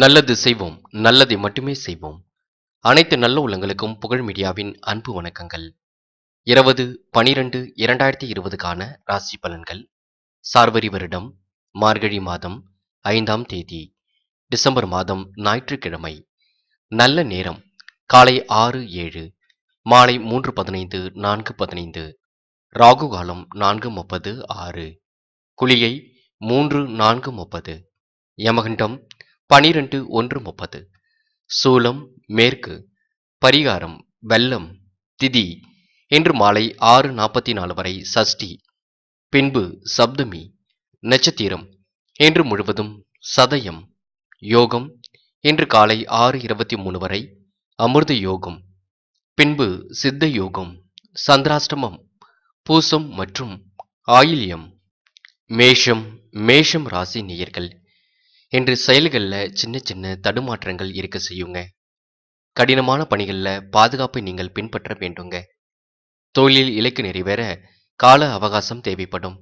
நல்லது செய்வோம் நல்லதை மட்டுமே செய்வோம் அனைத்து நல்ல உள்ளங்களுக்கும் புகழ் மீடியாவின் அன்பு வணக்கங்கள் இருபது பனிரெண்டு இரண்டாயிரத்தி இருபதுக்கான ராசி பலன்கள் சார்வரி வருடம் மார்கழி மாதம் ஐந்தாம் தேதி டிசம்பர் மாதம் ஞாயிற்றுக்கிழமை நல்ல நேரம் காலை ஆறு ஏழு மாலை மூன்று பதினைந்து நான்கு பதினைந்து ராகு காலம் நான்கு முப்பது ஆறு குளியை மூன்று நான்கு முப்பது யமகண்டம் பனிரெண்டு ஒன்று முப்பது சூலம் மேற்கு பரிகாரம் வெள்ளம் திதி இன்று மாலை ஆறு நாற்பத்தி நாலு வரை சஷ்டி பின்பு சப்தமி நட்சத்திரம் இன்று முழுவதும் சதயம் யோகம் இன்று காலை ஆறு இருபத்தி மூணு வரை அமிர்த யோகம் பின்பு சித்த யோகம் சந்திராஷ்டமம் பூசம் மற்றும் ஆயில்யம் மேஷம் மேஷம் ராசி நேயர்கள் என்று செயல்களில் சின்ன சின்ன தடுமாற்றங்கள் இருக்க செய்யுங்க கடினமான பணிகளில் பாதுகாப்பை நீங்கள் பின்பற்ற வேண்டுங்க தொழிலில் இலக்கு நிறைவேற கால அவகாசம் தேவைப்படும்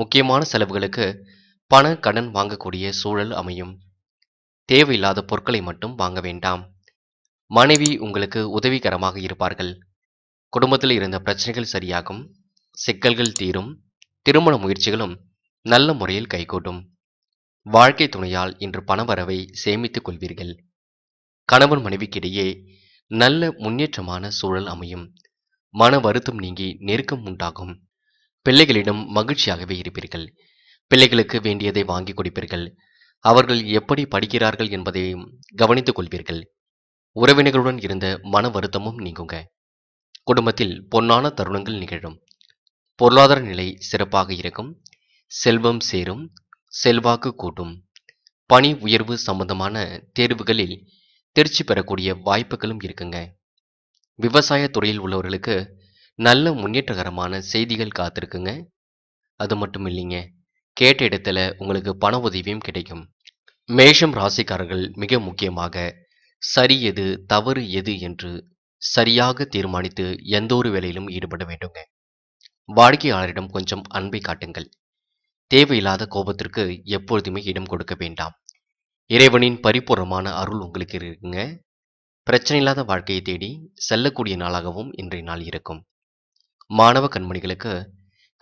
முக்கியமான செலவுகளுக்கு பண கடன் வாங்கக்கூடிய சூழல் அமையும் தேவையில்லாத பொருட்களை மட்டும் வாங்க வேண்டாம் மனைவி உங்களுக்கு உதவிகரமாக இருப்பார்கள் குடும்பத்தில் இருந்த பிரச்சனைகள் சரியாகும் சிக்கல்கள் தீரும் திருமண முயற்சிகளும் நல்ல முறையில் கைகூடும் வாழ்க்கை துணையால் இன்று பணவரவை சேமித்துக் கொள்வீர்கள் கணவன் மனைவிக்கிடையே நல்ல முன்னேற்றமான சூழல் அமையும் மன வருத்தம் நீங்கி நெருக்கம் உண்டாகும் பிள்ளைகளிடம் மகிழ்ச்சியாகவே இருப்பீர்கள் பிள்ளைகளுக்கு வேண்டியதை வாங்கி கொடுப்பீர்கள் அவர்கள் எப்படி படிக்கிறார்கள் என்பதையும் கவனித்துக் கொள்வீர்கள் உறவினர்களுடன் இருந்த மன வருத்தமும் நீங்குங்க குடும்பத்தில் பொன்னான தருணங்கள் நிகழும் பொருளாதார நிலை சிறப்பாக இருக்கும் செல்வம் சேரும் செல்வாக்கு கூட்டும் பணி உயர்வு சம்பந்தமான தேர்வுகளில் தேர்ச்சி பெறக்கூடிய வாய்ப்புகளும் இருக்குங்க விவசாய துறையில் உள்ளவர்களுக்கு நல்ல முன்னேற்றகரமான செய்திகள் காத்திருக்குங்க அது மட்டும் இல்லைங்க கேட்ட இடத்துல உங்களுக்கு பண உதவியும் கிடைக்கும் மேஷம் ராசிக்காரர்கள் மிக முக்கியமாக சரி எது தவறு எது என்று சரியாக தீர்மானித்து எந்த ஒரு வேலையிலும் ஈடுபட வேண்டுங்க வாடிக்கையாளரிடம் கொஞ்சம் அன்பை காட்டுங்கள் தேவையில்லாத கோபத்திற்கு எப்பொழுதுமே இடம் கொடுக்க வேண்டாம் இறைவனின் பரிபூர்ணமான அருள் உங்களுக்கு இருக்குங்க பிரச்சனை இல்லாத வாழ்க்கையை தேடி செல்லக்கூடிய நாளாகவும் இன்றைய நாள் இருக்கும் மாணவ கண்மணிகளுக்கு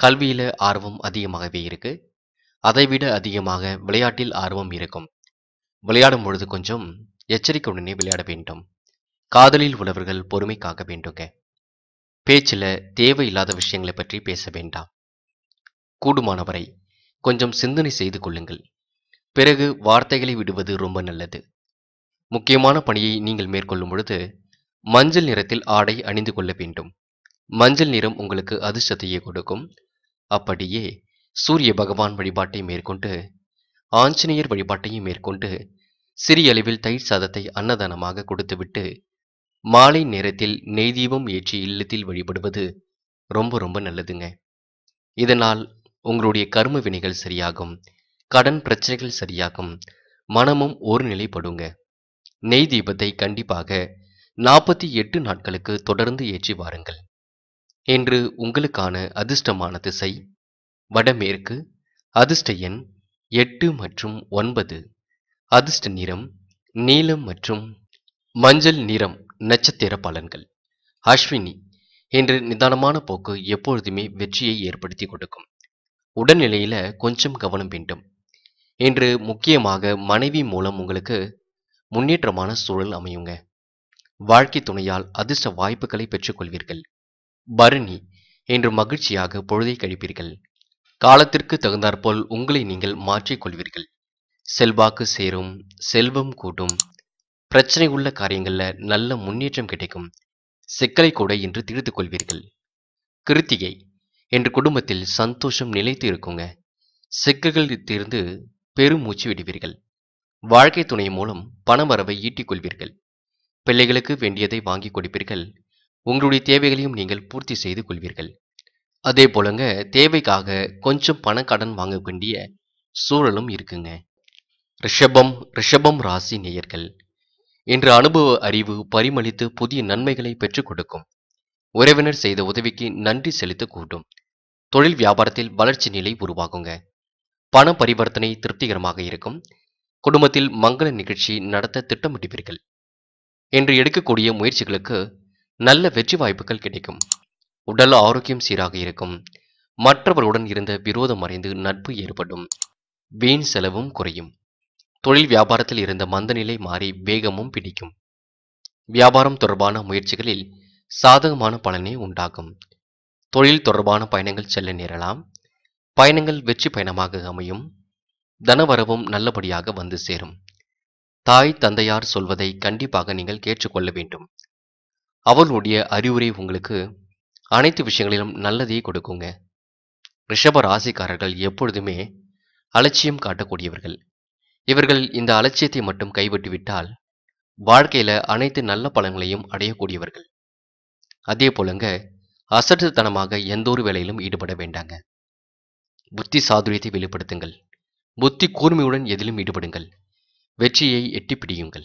கல்வியில் ஆர்வம் அதிகமாகவே இருக்கு அதைவிட அதிகமாக விளையாட்டில் ஆர்வம் இருக்கும் விளையாடும் பொழுது கொஞ்சம் எச்சரிக்கையுடனே விளையாட வேண்டும் காதலில் உள்ளவர்கள் பொறுமை காக்க வேண்டுங்க பேச்சில் தேவையில்லாத விஷயங்களை பற்றி பேச வேண்டாம் கூடுமானவரை கொஞ்சம் சிந்தனை செய்து கொள்ளுங்கள் பிறகு வார்த்தைகளை விடுவது ரொம்ப நல்லது முக்கியமான பணியை நீங்கள் மேற்கொள்ளும் பொழுது மஞ்சள் நிறத்தில் ஆடை அணிந்து கொள்ள வேண்டும் மஞ்சள் நிறம் உங்களுக்கு அதிர்ஷ்டத்தையே கொடுக்கும் அப்படியே சூரிய பகவான் வழிபாட்டை மேற்கொண்டு ஆஞ்சநேயர் வழிபாட்டையும் மேற்கொண்டு சிறிய அளவில் தயிர் சாதத்தை அன்னதானமாக கொடுத்துவிட்டு மாலை நேரத்தில் நெய் ஏற்றி இல்லத்தில் வழிபடுவது ரொம்ப ரொம்ப நல்லதுங்க இதனால் உங்களுடைய கர்ம வினைகள் சரியாகும் கடன் பிரச்சனைகள் சரியாகும் மனமும் ஒரு நிலைப்படுங்க நெய் தீபத்தை கண்டிப்பாக நாற்பத்தி எட்டு நாட்களுக்கு தொடர்ந்து ஏற்றி வாருங்கள் என்று உங்களுக்கான அதிர்ஷ்டமான திசை வடமேற்கு அதிர்ஷ்ட எண் எட்டு மற்றும் ஒன்பது அதிர்ஷ்ட நிறம் நீலம் மற்றும் மஞ்சள் நிறம் நட்சத்திர பலன்கள் அஸ்வினி என்று நிதானமான போக்கு எப்பொழுதுமே வெற்றியை ஏற்படுத்தி கொடுக்கும் உடல்நிலையில கொஞ்சம் கவனம் வேண்டும் என்று முக்கியமாக மனைவி மூலம் உங்களுக்கு முன்னேற்றமான சூழல் அமையுங்க வாழ்க்கை துணையால் அதிர்ஷ்ட வாய்ப்புகளை பெற்றுக்கொள்வீர்கள் பரணி என்று மகிழ்ச்சியாக பொழுதை கழிப்பீர்கள் காலத்திற்கு தகுந்தாற்போல் உங்களை நீங்கள் மாற்றிக்கொள்வீர்கள் செல்வாக்கு சேரும் செல்வம் கூட்டும் பிரச்சனை உள்ள காரியங்களில் நல்ல முன்னேற்றம் கிடைக்கும் சிக்கலை கூட இன்று தீர்த்து கொள்வீர்கள் கிருத்திகை என்று குடும்பத்தில் சந்தோஷம் நிலைத்து இருக்குங்க சிக்கல்களில் தீர்ந்து பெருமூச்சு விடுவீர்கள் வாழ்க்கை துணை மூலம் பணவரவை ஈட்டிக் கொள்வீர்கள் பிள்ளைகளுக்கு வேண்டியதை வாங்கி கொடுப்பீர்கள் உங்களுடைய தேவைகளையும் நீங்கள் பூர்த்தி செய்து கொள்வீர்கள் அதே போலங்க தேவைக்காக கொஞ்சம் பணக்கடன் வேண்டிய சூழலும் இருக்குங்க ரிஷபம் ரிஷபம் ராசி நேயர்கள் இன்று அனுபவ அறிவு பரிமளித்து புதிய நன்மைகளை பெற்றுக் கொடுக்கும் உறவினர் செய்த உதவிக்கு நன்றி செலுத்த கூடும் தொழில் வியாபாரத்தில் வளர்ச்சி நிலை உருவாகுங்க பண பரிவர்த்தனை திருப்திகரமாக இருக்கும் குடும்பத்தில் மங்கள நிகழ்ச்சி நடத்த திட்டமிட்டுவீர்கள் என்று எடுக்கக்கூடிய முயற்சிகளுக்கு நல்ல வெற்றி வாய்ப்புகள் கிடைக்கும் உடல் ஆரோக்கியம் சீராக இருக்கும் மற்றவர்களுடன் இருந்த விரோதம் மறைந்து நட்பு ஏற்படும் வீண் செலவும் குறையும் தொழில் வியாபாரத்தில் இருந்த மந்தநிலை மாறி வேகமும் பிடிக்கும் வியாபாரம் தொடர்பான முயற்சிகளில் சாதகமான பலனே உண்டாகும் தொழில் தொடர்பான பயணங்கள் செல்ல நேரலாம் பயணங்கள் வெற்றி பயணமாக அமையும் தனவரவும் நல்லபடியாக வந்து சேரும் தாய் தந்தையார் சொல்வதை கண்டிப்பாக நீங்கள் கேட்டுக்கொள்ள வேண்டும் அவர்களுடைய அறிவுரை உங்களுக்கு அனைத்து விஷயங்களிலும் நல்லதே கொடுக்குங்க ரிஷப ராசிக்காரர்கள் எப்பொழுதுமே அலட்சியம் காட்டக்கூடியவர்கள் இவர்கள் இந்த அலட்சியத்தை மட்டும் கைவிட்டுவிட்டால் வாழ்க்கையில அனைத்து நல்ல பலன்களையும் அடையக்கூடியவர்கள் அதே போலங்க அசட்டுத்தனமாக எந்த ஒரு வேலையிலும் ஈடுபட வேண்டாங்க புத்தி சாதுரியத்தை வெளிப்படுத்துங்கள் புத்தி கூர்மையுடன் எதிலும் ஈடுபடுங்கள் வெற்றியை எட்டி பிடியுங்கள்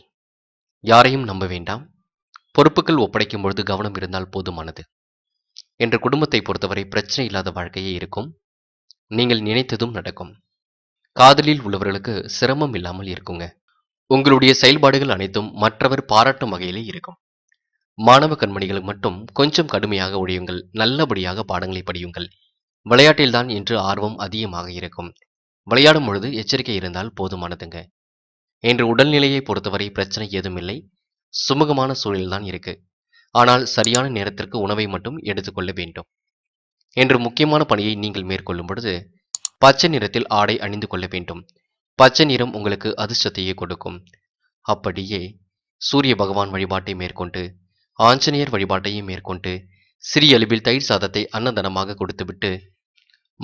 யாரையும் நம்ப வேண்டாம் பொறுப்புகள் ஒப்படைக்கும் பொழுது கவனம் இருந்தால் போதுமானது என்ற குடும்பத்தை பொறுத்தவரை பிரச்சனை இல்லாத வாழ்க்கையே இருக்கும் நீங்கள் நினைத்ததும் நடக்கும் காதலில் உள்ளவர்களுக்கு சிரமம் இல்லாமல் இருக்குங்க உங்களுடைய செயல்பாடுகள் அனைத்தும் மற்றவர் பாராட்டும் வகையிலே இருக்கும் மாணவ கண்மணிகளுக்கு மட்டும் கொஞ்சம் கடுமையாக ஒழியுங்கள் நல்லபடியாக பாடங்களை படியுங்கள் விளையாட்டில்தான் இன்று ஆர்வம் அதிகமாக இருக்கும் விளையாடும் பொழுது எச்சரிக்கை இருந்தால் போதுமானதுங்க இன்று உடல்நிலையை பொறுத்தவரை பிரச்சனை ஏதும் இல்லை சுமூகமான சூழல்தான் இருக்கு ஆனால் சரியான நேரத்திற்கு உணவை மட்டும் எடுத்துக்கொள்ள வேண்டும் என்று முக்கியமான பணியை நீங்கள் மேற்கொள்ளும் பொழுது பச்சை நிறத்தில் ஆடை அணிந்து கொள்ள வேண்டும் பச்சை நிறம் உங்களுக்கு அதிர்ஷ்டத்தையே கொடுக்கும் அப்படியே சூரிய பகவான் வழிபாட்டை மேற்கொண்டு ஆஞ்சநேயர் வழிபாட்டையும் மேற்கொண்டு சிறியளவில் தயிர் சாதத்தை அன்னதானமாக கொடுத்துவிட்டு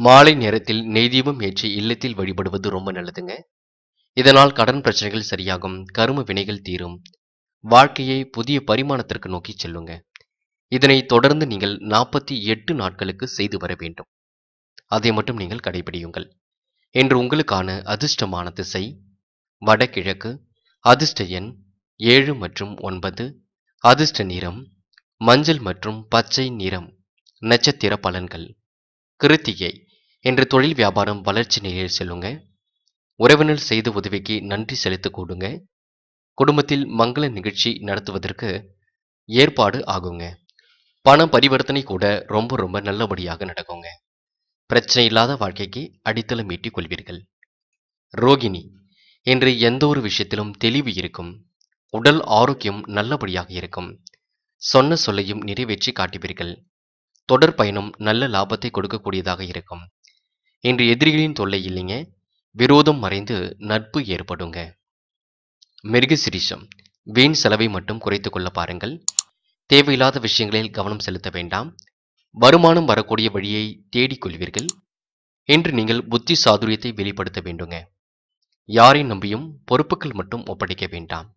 மாலை நேரத்தில் நெய்தீபம் ஏற்றி இல்லத்தில் வழிபடுவது ரொம்ப நல்லதுங்க இதனால் கடன் பிரச்சனைகள் சரியாகும் கரும வினைகள் தீரும் வாழ்க்கையை புதிய பரிமாணத்திற்கு நோக்கி செல்லுங்க இதனை தொடர்ந்து நீங்கள் நாற்பத்தி எட்டு நாட்களுக்கு செய்து வர வேண்டும் அதை மட்டும் நீங்கள் கடைபிடியுங்கள் என்று உங்களுக்கான அதிர்ஷ்டமான திசை வடகிழக்கு அதிர்ஷ்ட எண் ஏழு மற்றும் ஒன்பது அதிர்ஷ்ட நிறம் மஞ்சள் மற்றும் பச்சை நிறம் நட்சத்திர பலன்கள் கிருத்திகை என்ற தொழில் வியாபாரம் வளர்ச்சி நிலையில் செல்லுங்க உறவினர் செய்த உதவிக்கு நன்றி செலுத்த கூடுங்க குடும்பத்தில் மங்கள நிகழ்ச்சி நடத்துவதற்கு ஏற்பாடு ஆகுங்க பண பரிவர்த்தனை கூட ரொம்ப ரொம்ப நல்லபடியாக நடக்குங்க பிரச்சனை இல்லாத வாழ்க்கைக்கு அடித்தளம் ஈட்டிக் கொள்வீர்கள் ரோகிணி என்று எந்த ஒரு விஷயத்திலும் தெளிவு இருக்கும் உடல் ஆரோக்கியம் நல்லபடியாக இருக்கும் சொன்ன சொல்லையும் நிறைவேற்றி காட்டுவீர்கள் தொடர் பயணம் நல்ல லாபத்தை கொடுக்கக்கூடியதாக இருக்கும் இன்று எதிரிகளின் தொல்லை இல்லைங்க விரோதம் மறைந்து நட்பு ஏற்படுங்க மிருக சிரிஷம் வீண் செலவை மட்டும் குறைத்து கொள்ள பாருங்கள் தேவையில்லாத விஷயங்களில் கவனம் செலுத்த வேண்டாம் வருமானம் வரக்கூடிய வழியை தேடிக்கொள்வீர்கள் என்று நீங்கள் புத்தி சாதுரியத்தை வெளிப்படுத்த வேண்டுங்க யாரை நம்பியும் பொறுப்புகள் மட்டும் ஒப்படைக்க வேண்டாம்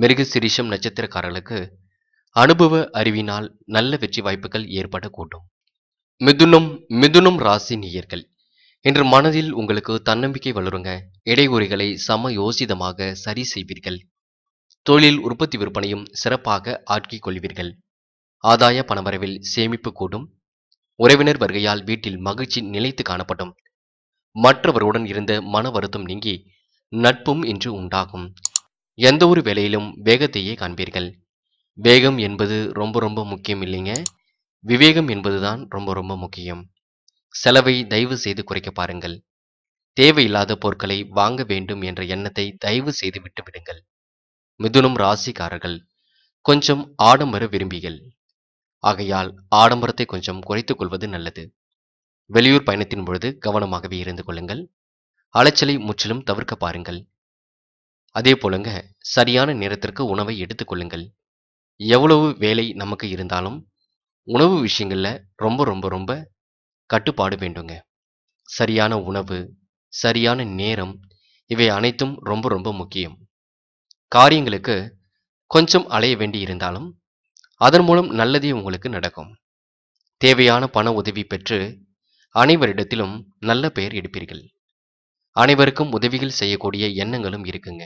மிருகு சிரிஷம் நட்சத்திரக்காரர்களுக்கு அனுபவ அறிவினால் நல்ல வெற்றி வாய்ப்புகள் ஏற்படக்கூடும் மிதுனம் மிதுனம் ராசி நேயர்கள் இன்று மனதில் உங்களுக்கு தன்னம்பிக்கை வளருங்க இடைகூறிகளை சம யோசிதமாக சரி செய்வீர்கள் தொழில் உற்பத்தி விற்பனையும் சிறப்பாக ஆட்கிக் கொள்வீர்கள் ஆதாய பணவரவில் சேமிப்பு கூடும் உறவினர் வருகையால் வீட்டில் மகிழ்ச்சி நிலைத்து காணப்படும் மற்றவருடன் இருந்த மன வருத்தம் நீங்கி நட்பும் இன்று உண்டாகும் எந்த ஒரு வேலையிலும் வேகத்தையே காண்பீர்கள் வேகம் என்பது ரொம்ப ரொம்ப முக்கியம் இல்லைங்க விவேகம் என்பதுதான் ரொம்ப ரொம்ப முக்கியம் செலவை தயவு செய்து குறைக்க பாருங்கள் தேவையில்லாத பொருட்களை வாங்க வேண்டும் என்ற எண்ணத்தை தயவு செய்து விட்டுவிடுங்கள் மிதுனும் ராசிக்காரர்கள் கொஞ்சம் ஆடம்பர விரும்பிகள் ஆகையால் ஆடம்பரத்தை கொஞ்சம் குறைத்துக் கொள்வது நல்லது வெளியூர் பயணத்தின் பொழுது கவனமாகவே இருந்து கொள்ளுங்கள் அலைச்சலை முற்றிலும் தவிர்க்க பாருங்கள் அதே போலங்க சரியான நேரத்திற்கு உணவை எடுத்துக்கொள்ளுங்கள் எவ்வளவு வேலை நமக்கு இருந்தாலும் உணவு விஷயங்களில் ரொம்ப ரொம்ப ரொம்ப கட்டுப்பாடு வேண்டுங்க சரியான உணவு சரியான நேரம் இவை அனைத்தும் ரொம்ப ரொம்ப முக்கியம் காரியங்களுக்கு கொஞ்சம் அலைய வேண்டி இருந்தாலும் அதன் மூலம் நல்லதே உங்களுக்கு நடக்கும் தேவையான பண உதவி பெற்று அனைவரிடத்திலும் நல்ல பெயர் எடுப்பீர்கள் அனைவருக்கும் உதவிகள் செய்யக்கூடிய எண்ணங்களும் இருக்குங்க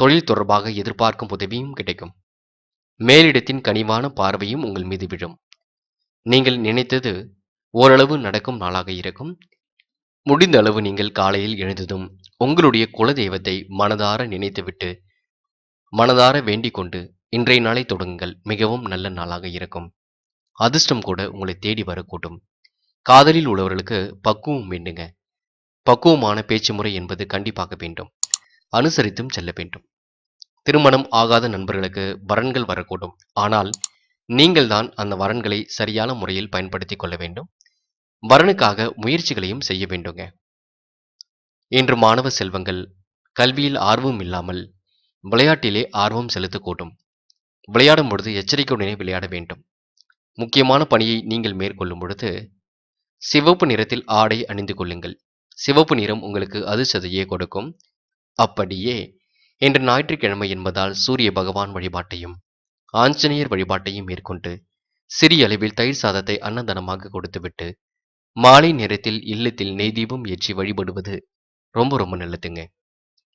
தொழில் தொடர்பாக எதிர்பார்க்கும் உதவியும் கிடைக்கும் மேலிடத்தின் கனிவான பார்வையும் உங்கள் மீது விழும் நீங்கள் நினைத்தது ஓரளவு நடக்கும் நாளாக இருக்கும் முடிந்த அளவு நீங்கள் காலையில் எழுந்ததும் உங்களுடைய குலதெய்வத்தை மனதார நினைத்துவிட்டு மனதார வேண்டிக் கொண்டு இன்றைய நாளை தொடங்குங்கள் மிகவும் நல்ல நாளாக இருக்கும் அதிர்ஷ்டம் கூட உங்களை தேடி வரக்கூடும் காதலில் உள்ளவர்களுக்கு பக்குவம் வேண்டுங்க பக்குவமான பேச்சு முறை என்பது கண்டிப்பாக வேண்டும் அனுசரித்தும் செல்ல வேண்டும் திருமணம் ஆகாத நண்பர்களுக்கு வரன்கள் வரக்கூடும் ஆனால் நீங்கள் தான் அந்த வரன்களை சரியான முறையில் பயன்படுத்தி கொள்ள வேண்டும் வரனுக்காக முயற்சிகளையும் செய்ய வேண்டுங்க இன்று மாணவ செல்வங்கள் கல்வியில் ஆர்வம் இல்லாமல் விளையாட்டிலே ஆர்வம் செலுத்தக்கூடும் விளையாடும் பொழுது எச்சரிக்கையுடனே விளையாட வேண்டும் முக்கியமான பணியை நீங்கள் மேற்கொள்ளும் பொழுது சிவப்பு நிறத்தில் ஆடை அணிந்து கொள்ளுங்கள் சிவப்பு நிறம் உங்களுக்கு அதிர்ஷ்டத்தையே கொடுக்கும் அப்படியே இன்று ஞாயிற்றுக்கிழமை என்பதால் சூரிய பகவான் வழிபாட்டையும் ஆஞ்சநேயர் வழிபாட்டையும் மேற்கொண்டு சிறிய அளவில் தயிர் சாதத்தை அன்னதானமாக கொடுத்துவிட்டு மாலை நேரத்தில் இல்லத்தில் நெய் தீபம் ஏற்றி வழிபடுவது ரொம்ப ரொம்ப நல்லதுங்க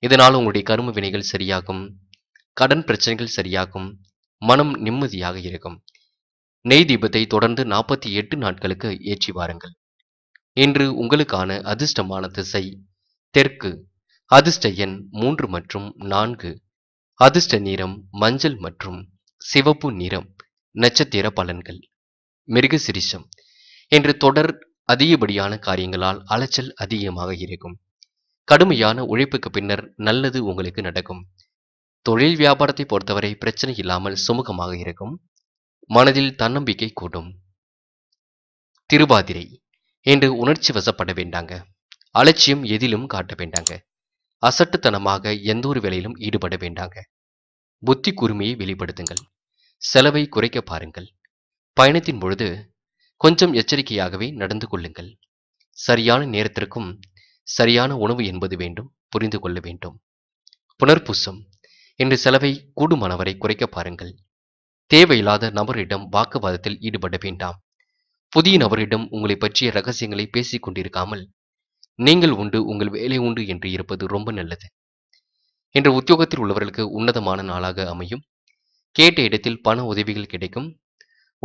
இதனால் உங்களுடைய கரும வினைகள் சரியாகும் கடன் பிரச்சனைகள் சரியாகும் மனம் நிம்மதியாக இருக்கும் நெய் தீபத்தை தொடர்ந்து நாற்பத்தி எட்டு நாட்களுக்கு ஏற்றி வாருங்கள் இன்று உங்களுக்கான அதிர்ஷ்டமான திசை தெற்கு அதிர்ஷ்ட எண் மூன்று மற்றும் நான்கு அதிர்ஷ்ட நிறம் மஞ்சள் மற்றும் சிவப்பு நிறம் நட்சத்திர பலன்கள் மிருகசிரிஷம் என்று தொடர் அதிகப்படியான காரியங்களால் அலைச்சல் அதிகமாக இருக்கும் கடுமையான உழைப்புக்கு பின்னர் நல்லது உங்களுக்கு நடக்கும் தொழில் வியாபாரத்தை பொறுத்தவரை பிரச்சனை இல்லாமல் சுமூகமாக இருக்கும் மனதில் தன்னம்பிக்கை கூடும் திருபாதிரை என்று உணர்ச்சி வசப்பட வேண்டாங்க அலட்சியம் எதிலும் காட்ட வேண்டாங்க அசட்டுத்தனமாக எந்த ஒரு வேலையிலும் ஈடுபட வேண்டாங்க புத்தி கூர்மையை வெளிப்படுத்துங்கள் செலவை குறைக்க பாருங்கள் பயணத்தின் பொழுது கொஞ்சம் எச்சரிக்கையாகவே நடந்து கொள்ளுங்கள் சரியான நேரத்திற்கும் சரியான உணவு என்பது வேண்டும் புரிந்து கொள்ள வேண்டும் புனர்பூசம் என்று செலவை கூடுமானவரை குறைக்க பாருங்கள் தேவையில்லாத நபரிடம் வாக்குவாதத்தில் ஈடுபட வேண்டாம் புதிய நபரிடம் உங்களை பற்றிய ரகசியங்களை பேசிக் கொண்டிருக்காமல் நீங்கள் உண்டு உங்கள் வேலை உண்டு என்று இருப்பது ரொம்ப நல்லது என்று உத்தியோகத்தில் உள்ளவர்களுக்கு உன்னதமான நாளாக அமையும் கேட்ட இடத்தில் பண உதவிகள் கிடைக்கும்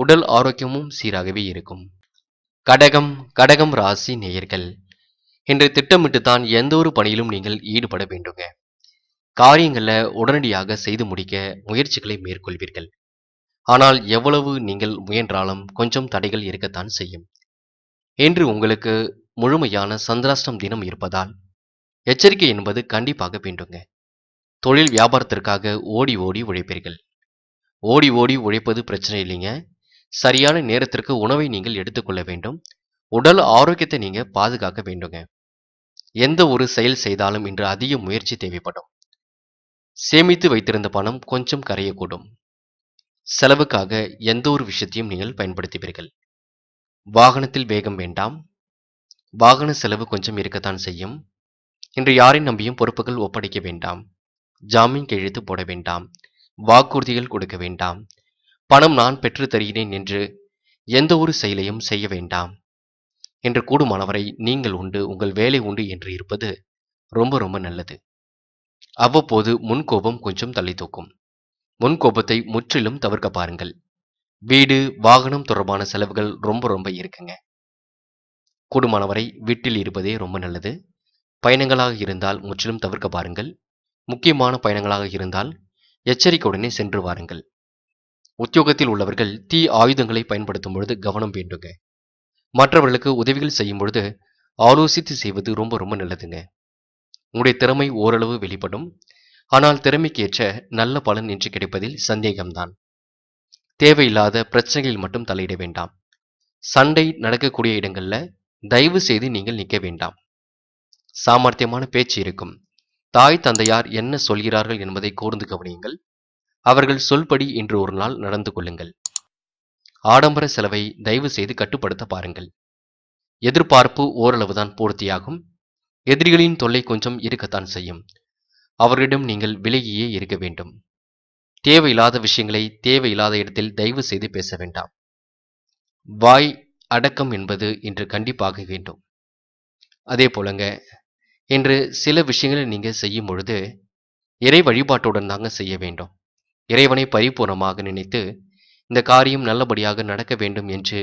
உடல் ஆரோக்கியமும் சீராகவே இருக்கும் கடகம் கடகம் ராசி நேயர்கள் என்று திட்டமிட்டு தான் எந்த ஒரு பணியிலும் நீங்கள் ஈடுபட வேண்டுங்க காரியங்களை உடனடியாக செய்து முடிக்க முயற்சிகளை மேற்கொள்வீர்கள் ஆனால் எவ்வளவு நீங்கள் முயன்றாலும் கொஞ்சம் தடைகள் இருக்கத்தான் செய்யும் என்று உங்களுக்கு முழுமையான சந்திராஷ்டம் தினம் இருப்பதால் எச்சரிக்கை என்பது கண்டிப்பாக வேண்டுங்க தொழில் வியாபாரத்திற்காக ஓடி ஓடி உழைப்பீர்கள் ஓடி ஓடி உழைப்பது பிரச்சனை இல்லைங்க சரியான நேரத்திற்கு உணவை நீங்கள் எடுத்துக்கொள்ள வேண்டும் உடல் ஆரோக்கியத்தை நீங்க பாதுகாக்க வேண்டுங்க எந்த ஒரு செயல் செய்தாலும் இன்று அதிக முயற்சி தேவைப்படும் சேமித்து வைத்திருந்த பணம் கொஞ்சம் கரையக்கூடும் செலவுக்காக எந்த ஒரு விஷயத்தையும் நீங்கள் பயன்படுத்துவீர்கள் வாகனத்தில் வேகம் வேண்டாம் வாகன செலவு கொஞ்சம் இருக்கத்தான் செய்யும் இன்று யாரை நம்பியும் பொறுப்புகள் ஒப்படைக்க வேண்டாம் ஜாமீன் கெழுத்து போட வேண்டாம் வாக்குறுதிகள் கொடுக்க வேண்டாம் பணம் நான் பெற்று தருகிறேன் என்று எந்த ஒரு செயலையும் செய்ய வேண்டாம் என்று கூடுமானவரை நீங்கள் உண்டு உங்கள் வேலை உண்டு என்று இருப்பது ரொம்ப ரொம்ப நல்லது அவ்வப்போது முன்கோபம் கொஞ்சம் தள்ளி தூக்கும் முன்கோபத்தை முற்றிலும் தவிர்க்க பாருங்கள் வீடு வாகனம் தொடர்பான செலவுகள் ரொம்ப ரொம்ப இருக்குங்க கூடுமானவரை வீட்டில் இருப்பதே ரொம்ப நல்லது பயணங்களாக இருந்தால் முற்றிலும் தவிர்க்க பாருங்கள் முக்கியமான பயணங்களாக இருந்தால் எச்சரிக்கையுடனே சென்று வாருங்கள் உத்தியோகத்தில் உள்ளவர்கள் தீ ஆயுதங்களை பயன்படுத்தும் பொழுது கவனம் வேண்டுங்க மற்றவர்களுக்கு உதவிகள் செய்யும் பொழுது ஆலோசித்து செய்வது ரொம்ப ரொம்ப நல்லதுங்க உங்களுடைய திறமை ஓரளவு வெளிப்படும் ஆனால் திறமைக்கேற்ற நல்ல பலன் என்று கிடைப்பதில் சந்தேகம்தான் தேவையில்லாத பிரச்சனைகளில் மட்டும் தலையிட வேண்டாம் சண்டை நடக்கக்கூடிய இடங்களில் தயவு செய்து நீங்கள் நிற்க வேண்டாம் சாமர்த்தியமான பேச்சு இருக்கும் தாய் தந்தையார் என்ன சொல்கிறார்கள் என்பதை கூர்ந்து கவனியுங்கள் அவர்கள் சொல்படி இன்று ஒரு நாள் நடந்து கொள்ளுங்கள் ஆடம்பர செலவை தயவு செய்து கட்டுப்படுத்த பாருங்கள் எதிர்பார்ப்பு ஓரளவுதான் பூர்த்தியாகும் எதிரிகளின் தொல்லை கொஞ்சம் இருக்கத்தான் செய்யும் அவர்களிடம் நீங்கள் விலகியே இருக்க வேண்டும் தேவையில்லாத விஷயங்களை தேவையில்லாத இடத்தில் தயவு செய்து பேச வேண்டாம் வாய் அடக்கம் என்பது இன்று கண்டிப்பாக வேண்டும் அதே போலங்க இன்று சில விஷயங்களை நீங்கள் செய்யும் பொழுது இறை வழிபாட்டுடன் தாங்க செய்ய வேண்டும் இறைவனை பரிபூர்ணமாக நினைத்து இந்த காரியம் நல்லபடியாக நடக்க வேண்டும் என்று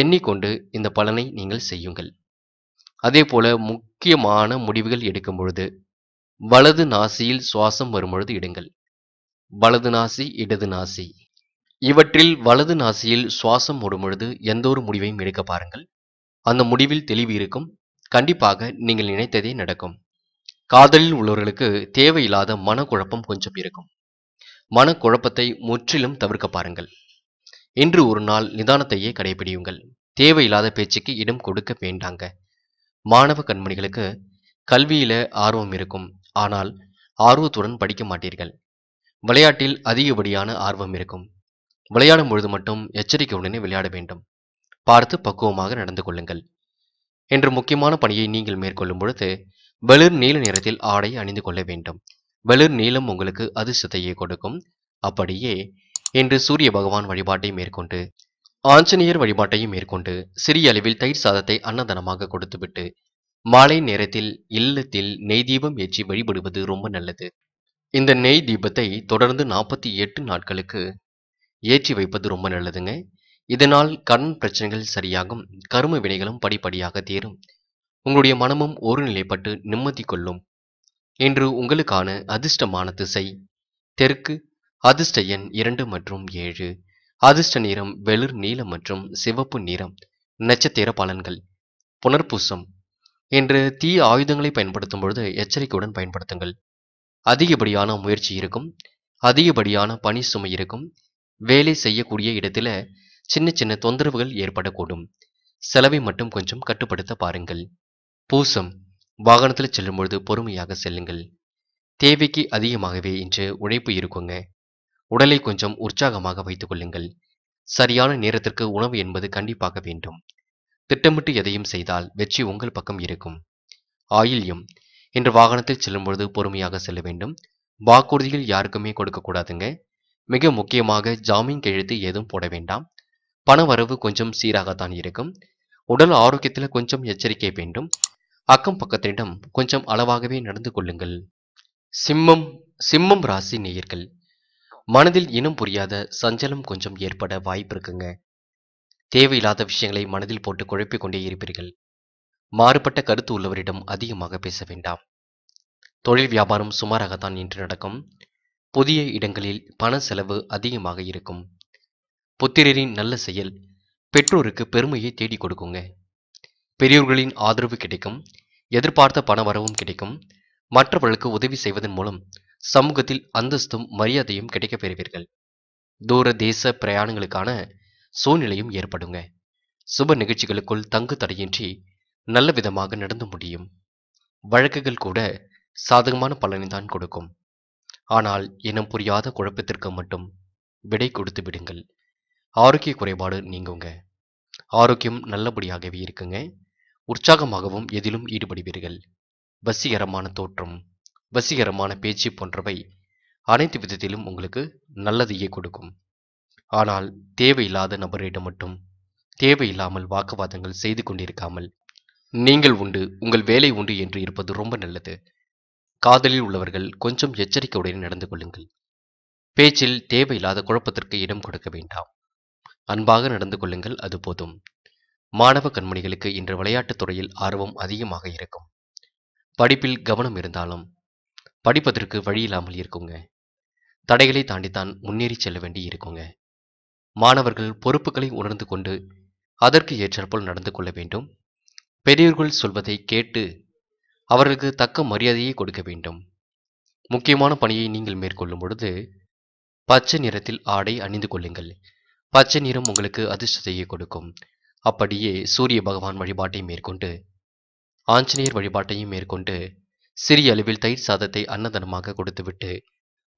எண்ணிக்கொண்டு இந்த பலனை நீங்கள் செய்யுங்கள் அதே போல முக்கியமான முடிவுகள் எடுக்கும் பொழுது வலது நாசியில் சுவாசம் வரும் பொழுது இடுங்கள் வலது நாசி இடது நாசி இவற்றில் வலது நாசியில் சுவாசம் ஓடும் பொழுது எந்த ஒரு முடிவையும் எடுக்க பாருங்கள் அந்த முடிவில் தெளிவு இருக்கும் கண்டிப்பாக நீங்கள் நினைத்ததே நடக்கும் காதலில் உள்ளவர்களுக்கு தேவையில்லாத மனக்குழப்பம் கொஞ்சம் இருக்கும் மனக்குழப்பத்தை முற்றிலும் தவிர்க்க பாருங்கள் இன்று ஒரு நாள் நிதானத்தையே கடைபிடியுங்கள் தேவையில்லாத பேச்சுக்கு இடம் கொடுக்க வேண்டாங்க மாணவ கண்மணிகளுக்கு கல்வியில ஆர்வம் இருக்கும் ஆனால் ஆர்வத்துடன் படிக்க மாட்டீர்கள் விளையாட்டில் அதிகப்படியான ஆர்வம் இருக்கும் விளையாடும் பொழுது மட்டும் எச்சரிக்கையுடனே விளையாட வேண்டும் பார்த்து பக்குவமாக நடந்து கொள்ளுங்கள் என்று முக்கியமான பணியை நீங்கள் மேற்கொள்ளும் பொழுது வெளிர் நீல நிறத்தில் ஆடை அணிந்து கொள்ள வேண்டும் வெளிர் நீளம் உங்களுக்கு அதிர்ஷ்டத்தையே கொடுக்கும் அப்படியே என்று சூரிய பகவான் வழிபாட்டை மேற்கொண்டு ஆஞ்சநேயர் வழிபாட்டையும் மேற்கொண்டு சிறிய அளவில் தயிர் சாதத்தை அன்னதானமாக கொடுத்துவிட்டு மாலை நேரத்தில் இல்லத்தில் நெய் தீபம் ஏற்றி வழிபடுவது ரொம்ப நல்லது இந்த நெய் தீபத்தை தொடர்ந்து நாற்பத்தி எட்டு நாட்களுக்கு ஏற்றி வைப்பது ரொம்ப நல்லதுங்க இதனால் கடன் பிரச்சனைகள் சரியாகும் கரும வினைகளும் படிப்படியாக தீரும் உங்களுடைய மனமும் ஒரு நிலைப்பட்டு நிம்மதி கொள்ளும் இன்று உங்களுக்கான அதிர்ஷ்டமான திசை தெற்கு அதிர்ஷ்ட எண் இரண்டு மற்றும் ஏழு அதிர்ஷ்ட நிறம் வெளிர் நீலம் மற்றும் சிவப்பு நிறம் நட்சத்திர பலன்கள் புனர்பூசம் இன்று தீ ஆயுதங்களை பயன்படுத்தும் பொழுது எச்சரிக்கையுடன் பயன்படுத்துங்கள் அதிகப்படியான முயற்சி இருக்கும் அதிகப்படியான பனி சுமை இருக்கும் வேலை செய்யக்கூடிய இடத்துல சின்ன சின்ன தொந்தரவுகள் ஏற்படக்கூடும் செலவை மட்டும் கொஞ்சம் கட்டுப்படுத்த பாருங்கள் பூசம் வாகனத்தில் செல்லும்பொழுது பொறுமையாக செல்லுங்கள் தேவைக்கு அதிகமாகவே இன்று உழைப்பு இருக்குங்க உடலை கொஞ்சம் உற்சாகமாக வைத்துக் கொள்ளுங்கள் சரியான நேரத்திற்கு உணவு என்பது கண்டிப்பாக வேண்டும் திட்டமிட்டு எதையும் செய்தால் வெற்றி உங்கள் பக்கம் இருக்கும் ஆயில்யம் இன்று வாகனத்தில் செல்லும்பொழுது பொறுமையாக செல்ல வேண்டும் வாக்குறுதிகள் யாருக்குமே கொடுக்கக்கூடாதுங்க மிக முக்கியமாக ஜாமீன் கெழுத்து எதுவும் போட வேண்டாம் பண வரவு கொஞ்சம் சீராகத்தான் இருக்கும் உடல் ஆரோக்கியத்தில் கொஞ்சம் எச்சரிக்கை வேண்டும் அக்கம் பக்கத்திடம் கொஞ்சம் அளவாகவே நடந்து கொள்ளுங்கள் சிம்மம் சிம்மம் ராசி நேயர்கள் மனதில் இனம் புரியாத சஞ்சலம் கொஞ்சம் ஏற்பட வாய்ப்பு இருக்குங்க தேவையில்லாத விஷயங்களை மனதில் போட்டு குழப்பிக் கொண்டே இருப்பீர்கள் மாறுபட்ட கருத்து உள்ளவரிடம் அதிகமாக பேச வேண்டாம் தொழில் வியாபாரம் சுமாராகத்தான் இன்று நடக்கும் புதிய இடங்களில் பண செலவு அதிகமாக இருக்கும் புத்திரரின் நல்ல செயல் பெற்றோருக்கு பெருமையை தேடி கொடுக்குங்க பெரியோர்களின் ஆதரவு கிடைக்கும் எதிர்பார்த்த பண வரவும் கிடைக்கும் மற்றவர்களுக்கு உதவி செய்வதன் மூலம் சமூகத்தில் அந்தஸ்தும் மரியாதையும் கிடைக்கப் பெறுவீர்கள் தூர தேச பிரயாணங்களுக்கான சூழ்நிலையும் ஏற்படுங்க சுப நிகழ்ச்சிகளுக்குள் தங்கு தடையின்றி நல்ல விதமாக நடந்து முடியும் வழக்குகள் கூட சாதகமான பலனை தான் கொடுக்கும் ஆனால் இனம் புரியாத குழப்பத்திற்கு மட்டும் விடை கொடுத்து விடுங்கள் ஆரோக்கிய குறைபாடு நீங்குங்க ஆரோக்கியம் நல்லபடியாகவே இருக்குங்க உற்சாகமாகவும் எதிலும் ஈடுபடுவீர்கள் வசிகரமான தோற்றம் வசிகரமான பேச்சு போன்றவை அனைத்து விதத்திலும் உங்களுக்கு நல்லதையே கொடுக்கும் ஆனால் தேவையில்லாத நபரிடம் மட்டும் தேவையில்லாமல் வாக்குவாதங்கள் செய்து கொண்டிருக்காமல் நீங்கள் உண்டு உங்கள் வேலை உண்டு என்று இருப்பது ரொம்ப நல்லது காதலில் உள்ளவர்கள் கொஞ்சம் எச்சரிக்கையுடன் நடந்து கொள்ளுங்கள் பேச்சில் தேவையில்லாத குழப்பத்திற்கு இடம் கொடுக்க வேண்டாம் அன்பாக நடந்து கொள்ளுங்கள் அது போதும் மாணவ கண்மணிகளுக்கு இன்று விளையாட்டுத் துறையில் ஆர்வம் அதிகமாக இருக்கும் படிப்பில் கவனம் இருந்தாலும் படிப்பதற்கு வழி இல்லாமல் இருக்குங்க தடைகளை தாண்டித்தான் முன்னேறி செல்ல வேண்டி இருக்குங்க மாணவர்கள் பொறுப்புகளை உணர்ந்து கொண்டு அதற்கு ஏற்றாற்போல் நடந்து கொள்ள வேண்டும் பெரியோர்கள் சொல்வதை கேட்டு அவர்களுக்கு தக்க மரியாதையை கொடுக்க வேண்டும் முக்கியமான பணியை நீங்கள் மேற்கொள்ளும் பொழுது பச்சை நிறத்தில் ஆடை அணிந்து கொள்ளுங்கள் பச்சை நிறம் உங்களுக்கு அதிர்ஷ்டத்தையே கொடுக்கும் அப்படியே சூரிய பகவான் வழிபாட்டை மேற்கொண்டு ஆஞ்சநேயர் வழிபாட்டையும் மேற்கொண்டு சிறிய அளவில் தயிர் சாதத்தை அன்னதானமாக கொடுத்துவிட்டு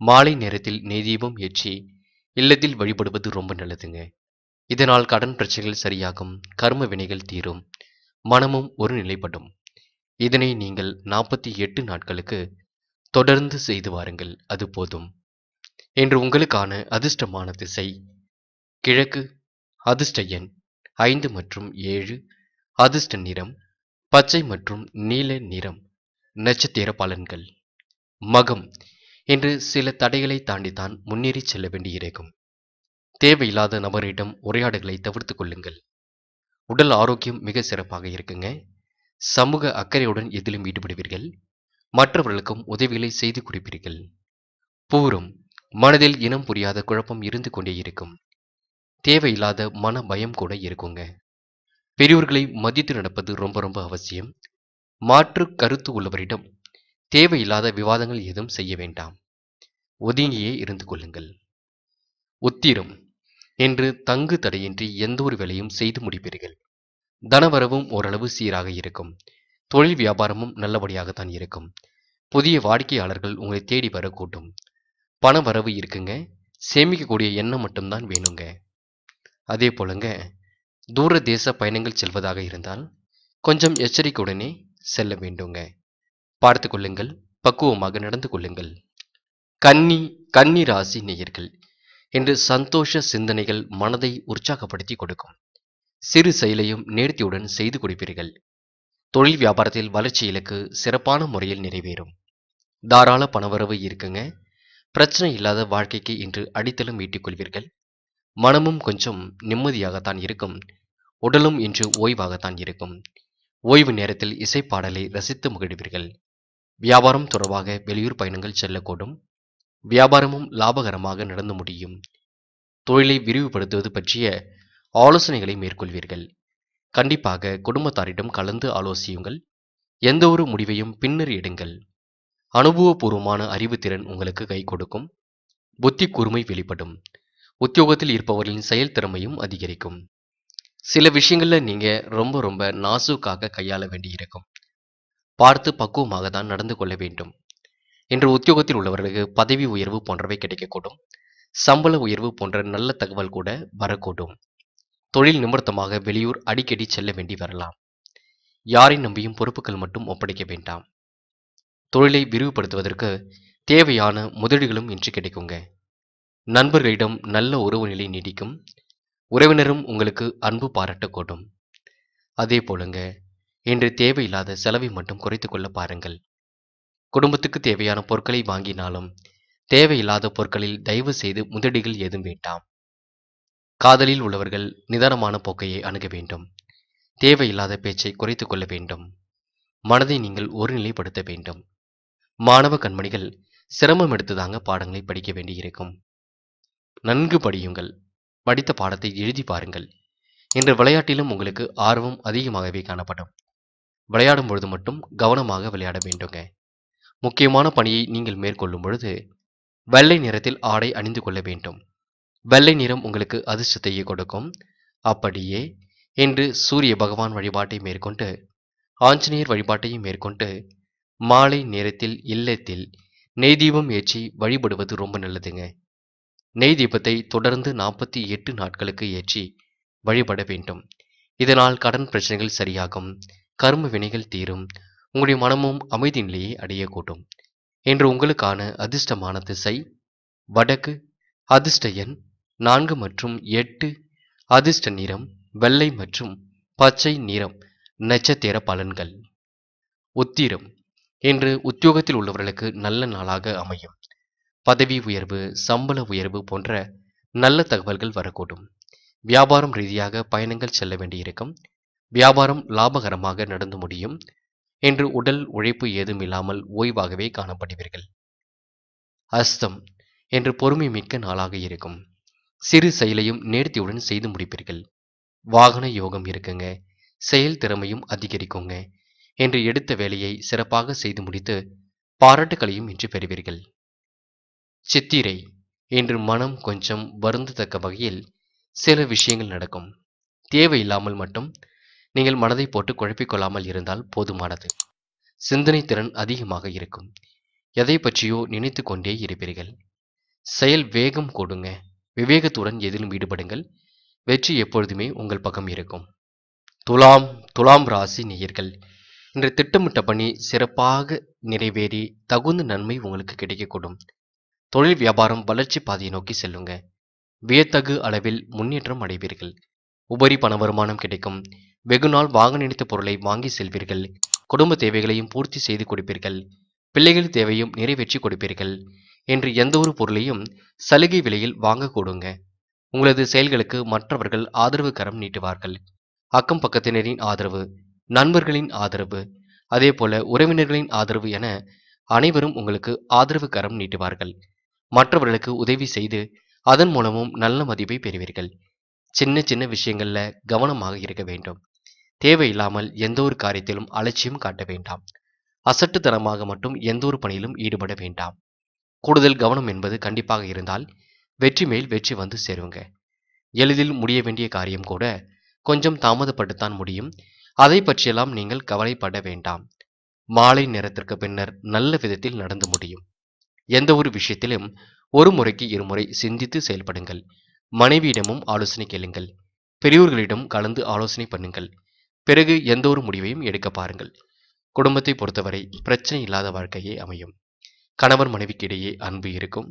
மாலை நேரத்தில் நெய்தீபம் ஏற்றி இல்லத்தில் வழிபடுவது ரொம்ப நல்லதுங்க இதனால் கடன் பிரச்சனைகள் சரியாகும் கர்ம வினைகள் தீரும் மனமும் ஒரு நிலைப்படும் இதனை நீங்கள் நாற்பத்தி எட்டு நாட்களுக்கு தொடர்ந்து செய்து வாருங்கள் அது போதும் என்று உங்களுக்கான அதிர்ஷ்டமான திசை கிழக்கு அதிர்ஷ்ட எண் ஐந்து மற்றும் ஏழு அதிர்ஷ்ட நிறம் பச்சை மற்றும் நீல நிறம் நட்சத்திர பலன்கள் மகம் என்று சில தடைகளை தாண்டித்தான் முன்னேறி செல்ல வேண்டியிருக்கும் தேவையில்லாத நபரிடம் உரையாடுகளை தவிர்த்து கொள்ளுங்கள் உடல் ஆரோக்கியம் மிக சிறப்பாக இருக்குங்க சமூக அக்கறையுடன் எதிலும் ஈடுபடுவீர்கள் மற்றவர்களுக்கும் உதவிகளை செய்து குறிப்பீர்கள் பூரும் மனதில் இனம் புரியாத குழப்பம் இருந்து கொண்டே இருக்கும் தேவையில்லாத மன பயம் கூட இருக்குங்க பெரியோர்களை மதித்து நடப்பது ரொம்ப ரொம்ப அவசியம் மாற்று கருத்து உள்ளவரிடம் தேவையில்லாத விவாதங்கள் எதுவும் செய்ய வேண்டாம் ஒதுங்கியே இருந்து கொள்ளுங்கள் உத்திரம் என்று தங்கு தடையின்றி எந்த ஒரு வேலையும் செய்து முடிப்பீர்கள் தனவரவும் ஓரளவு சீராக இருக்கும் தொழில் வியாபாரமும் நல்லபடியாகத்தான் இருக்கும் புதிய வாடிக்கையாளர்கள் உங்களை தேடி வரக்கூட்டும் பண வரவு இருக்குங்க சேமிக்கக்கூடிய எண்ணம் மட்டும்தான் வேணுங்க அதே போலங்க தூர தேச பயணங்கள் செல்வதாக இருந்தால் கொஞ்சம் எச்சரிக்கையுடனே செல்ல வேண்டுங்க பார்த்து கொள்ளுங்கள் பக்குவமாக நடந்து கொள்ளுங்கள் கன்னி கன்னி ராசி நேயர்கள் என்று சந்தோஷ சிந்தனைகள் மனதை உற்சாகப்படுத்தி கொடுக்கும் சிறு செயலையும் நேர்த்தியுடன் செய்து கொடுப்பீர்கள் தொழில் வியாபாரத்தில் வளர்ச்சி இலக்கு சிறப்பான முறையில் நிறைவேறும் தாராள பணவரவு இருக்குங்க பிரச்சனை இல்லாத வாழ்க்கைக்கு இன்று அடித்தளம் ஈட்டிக்கொள்வீர்கள் மனமும் கொஞ்சம் நிம்மதியாகத்தான் இருக்கும் உடலும் இன்று ஓய்வாகத்தான் இருக்கும் ஓய்வு நேரத்தில் இசைப்பாடலை ரசித்து முகிடுவீர்கள் வியாபாரம் தொடர்பாக வெளியூர் பயணங்கள் செல்லக்கூடும் வியாபாரமும் லாபகரமாக நடந்து முடியும் தொழிலை விரிவுபடுத்துவது பற்றிய ஆலோசனைகளை மேற்கொள்வீர்கள் கண்டிப்பாக குடும்பத்தாரிடம் கலந்து ஆலோசியுங்கள் எந்த ஒரு முடிவையும் பின்னர் எடுங்கள் அனுபவபூர்வமான அறிவுத்திறன் உங்களுக்கு கை கொடுக்கும் புத்தி கூர்மை வெளிப்படும் உத்தியோகத்தில் இருப்பவர்களின் செயல் திறமையும் அதிகரிக்கும் சில விஷயங்கள்ல நீங்க ரொம்ப ரொம்ப நாசுக்காக கையாள வேண்டியிருக்கும் பார்த்து பக்குவமாக தான் நடந்து கொள்ள வேண்டும் இன்று உத்தியோகத்தில் உள்ளவர்களுக்கு பதவி உயர்வு போன்றவை கிடைக்கக்கூடும் சம்பள உயர்வு போன்ற நல்ல தகவல் கூட வரக்கூடும் தொழில் நிமித்தமாக வெளியூர் அடிக்கடி செல்ல வேண்டி வரலாம் யாரை நம்பியும் பொறுப்புகள் மட்டும் ஒப்படைக்க வேண்டாம் தொழிலை விரிவுபடுத்துவதற்கு தேவையான முதலீடுகளும் இன்று கிடைக்குங்க நண்பர்களிடம் நல்ல உறவு நிலை நீடிக்கும் உறவினரும் உங்களுக்கு அன்பு பாராட்டக்கூடும் அதே போலங்க இன்று தேவையில்லாத செலவை மட்டும் குறைத்து கொள்ள பாருங்கள் குடும்பத்துக்கு தேவையான பொருட்களை வாங்கினாலும் தேவையில்லாத பொருட்களில் தயவு செய்து முதலீடுகள் ஏதும் வேண்டாம் காதலில் உள்ளவர்கள் நிதானமான போக்கையை அணுக வேண்டும் தேவையில்லாத பேச்சை குறைத்து கொள்ள வேண்டும் மனதை நீங்கள் ஒருநிலைப்படுத்த வேண்டும் மாணவ கண்மணிகள் சிரமம் எடுத்துதாங்க பாடங்களை படிக்க வேண்டியிருக்கும் நன்கு படியுங்கள் படித்த பாடத்தை எழுதி பாருங்கள் என்ற விளையாட்டிலும் உங்களுக்கு ஆர்வம் அதிகமாகவே காணப்படும் விளையாடும் பொழுது மட்டும் கவனமாக விளையாட வேண்டுங்க முக்கியமான பணியை நீங்கள் மேற்கொள்ளும் பொழுது வெள்ளை நிறத்தில் ஆடை அணிந்து கொள்ள வேண்டும் வெள்ளை நிறம் உங்களுக்கு அதிர்ஷ்டத்தையே கொடுக்கும் அப்படியே என்று சூரிய பகவான் வழிபாட்டை மேற்கொண்டு ஆஞ்சநேயர் வழிபாட்டையும் மேற்கொண்டு மாலை நேரத்தில் இல்லத்தில் நெய் தீபம் ஏற்றி வழிபடுவது ரொம்ப நல்லதுங்க நெய் தீபத்தை தொடர்ந்து நாற்பத்தி எட்டு நாட்களுக்கு ஏற்றி வழிபட வேண்டும் இதனால் கடன் பிரச்சனைகள் சரியாகும் கரும வினைகள் தீரும் உங்களுடைய மனமும் அமைதி நிலையை அடையக்கூடும் என்று உங்களுக்கான அதிர்ஷ்டமான திசை வடக்கு அதிர்ஷ்ட எண் நான்கு மற்றும் எட்டு அதிர்ஷ்ட நிறம் வெள்ளை மற்றும் பச்சை நிறம் நட்சத்திர பலன்கள் உத்திரம் இன்று உத்தியோகத்தில் உள்ளவர்களுக்கு நல்ல நாளாக அமையும் பதவி உயர்வு சம்பள உயர்வு போன்ற நல்ல தகவல்கள் வரக்கூடும் வியாபாரம் ரீதியாக பயணங்கள் செல்ல வேண்டியிருக்கும் வியாபாரம் லாபகரமாக நடந்து முடியும் என்று உடல் உழைப்பு ஏதும் இல்லாமல் ஓய்வாகவே காணப்படுவீர்கள் அஸ்தம் என்று பொறுமை மிக்க நாளாக இருக்கும் சிறு செயலையும் நேர்த்தியுடன் செய்து முடிப்பீர்கள் வாகன யோகம் இருக்குங்க செயல் திறமையும் அதிகரிக்குங்க என்று எடுத்த வேலையை சிறப்பாக செய்து முடித்து பாராட்டுகளையும் இன்று பெறுவீர்கள் சித்திரை என்று மனம் கொஞ்சம் வருந்தத்தக்க வகையில் சில விஷயங்கள் நடக்கும் தேவையில்லாமல் மட்டும் நீங்கள் மனதை போட்டு குழப்பிக்கொள்ளாமல் இருந்தால் போதுமானது சிந்தனை திறன் அதிகமாக இருக்கும் எதை பற்றியோ நினைத்து கொண்டே இருப்பீர்கள் செயல் வேகம் கொடுங்க விவேகத்துடன் எதிலும் ஈடுபடுங்கள் வெற்றி எப்பொழுதுமே உங்கள் பக்கம் இருக்கும் துலாம் துலாம் ராசி நேயர்கள் இன்று திட்டமிட்ட பணி சிறப்பாக நிறைவேறி தகுந்த நன்மை உங்களுக்கு கிடைக்கக்கூடும் தொழில் வியாபாரம் வளர்ச்சி பாதையை நோக்கி செல்லுங்க வியத்தகு அளவில் முன்னேற்றம் அடைவீர்கள் உபரி பண வருமானம் கிடைக்கும் வெகுநாள் வாங்க நினைத்த பொருளை வாங்கி செல்வீர்கள் குடும்ப தேவைகளையும் பூர்த்தி செய்து கொடுப்பீர்கள் பிள்ளைகள் தேவையும் நிறைவேற்றி கொடுப்பீர்கள் என்று எந்த ஒரு பொருளையும் சலுகை விலையில் வாங்கக்கூடுங்க உங்களது செயல்களுக்கு மற்றவர்கள் ஆதரவு கரம் நீட்டுவார்கள் அக்கம் பக்கத்தினரின் ஆதரவு நண்பர்களின் ஆதரவு அதே போல உறவினர்களின் ஆதரவு என அனைவரும் உங்களுக்கு ஆதரவு கரம் நீட்டுவார்கள் மற்றவர்களுக்கு உதவி செய்து அதன் மூலமும் நல்ல மதிப்பை பெறுவீர்கள் சின்ன சின்ன விஷயங்கள்ல கவனமாக இருக்க வேண்டும் தேவையில்லாமல் எந்த ஒரு காரியத்திலும் அலட்சியம் காட்ட வேண்டாம் அசட்டுத்தனமாக மட்டும் எந்த ஒரு பணியிலும் ஈடுபட வேண்டாம் கூடுதல் கவனம் என்பது கண்டிப்பாக இருந்தால் வெற்றி மேல் வெற்றி வந்து சேருங்க எளிதில் முடிய வேண்டிய காரியம் கூட கொஞ்சம் தாமதப்பட்டுத்தான் முடியும் அதை பற்றியெல்லாம் நீங்கள் கவலைப்பட வேண்டாம் மாலை நேரத்திற்கு பின்னர் நல்ல விதத்தில் நடந்து முடியும் எந்த ஒரு விஷயத்திலும் ஒரு முறைக்கு இருமுறை சிந்தித்து செயல்படுங்கள் மனைவியிடமும் ஆலோசனை கேளுங்கள் பெரியோர்களிடம் கலந்து ஆலோசனை பண்ணுங்கள் பிறகு எந்த ஒரு முடிவையும் எடுக்க பாருங்கள் குடும்பத்தை பொறுத்தவரை பிரச்சனை இல்லாத வாழ்க்கையே அமையும் கணவர் இடையே அன்பு இருக்கும்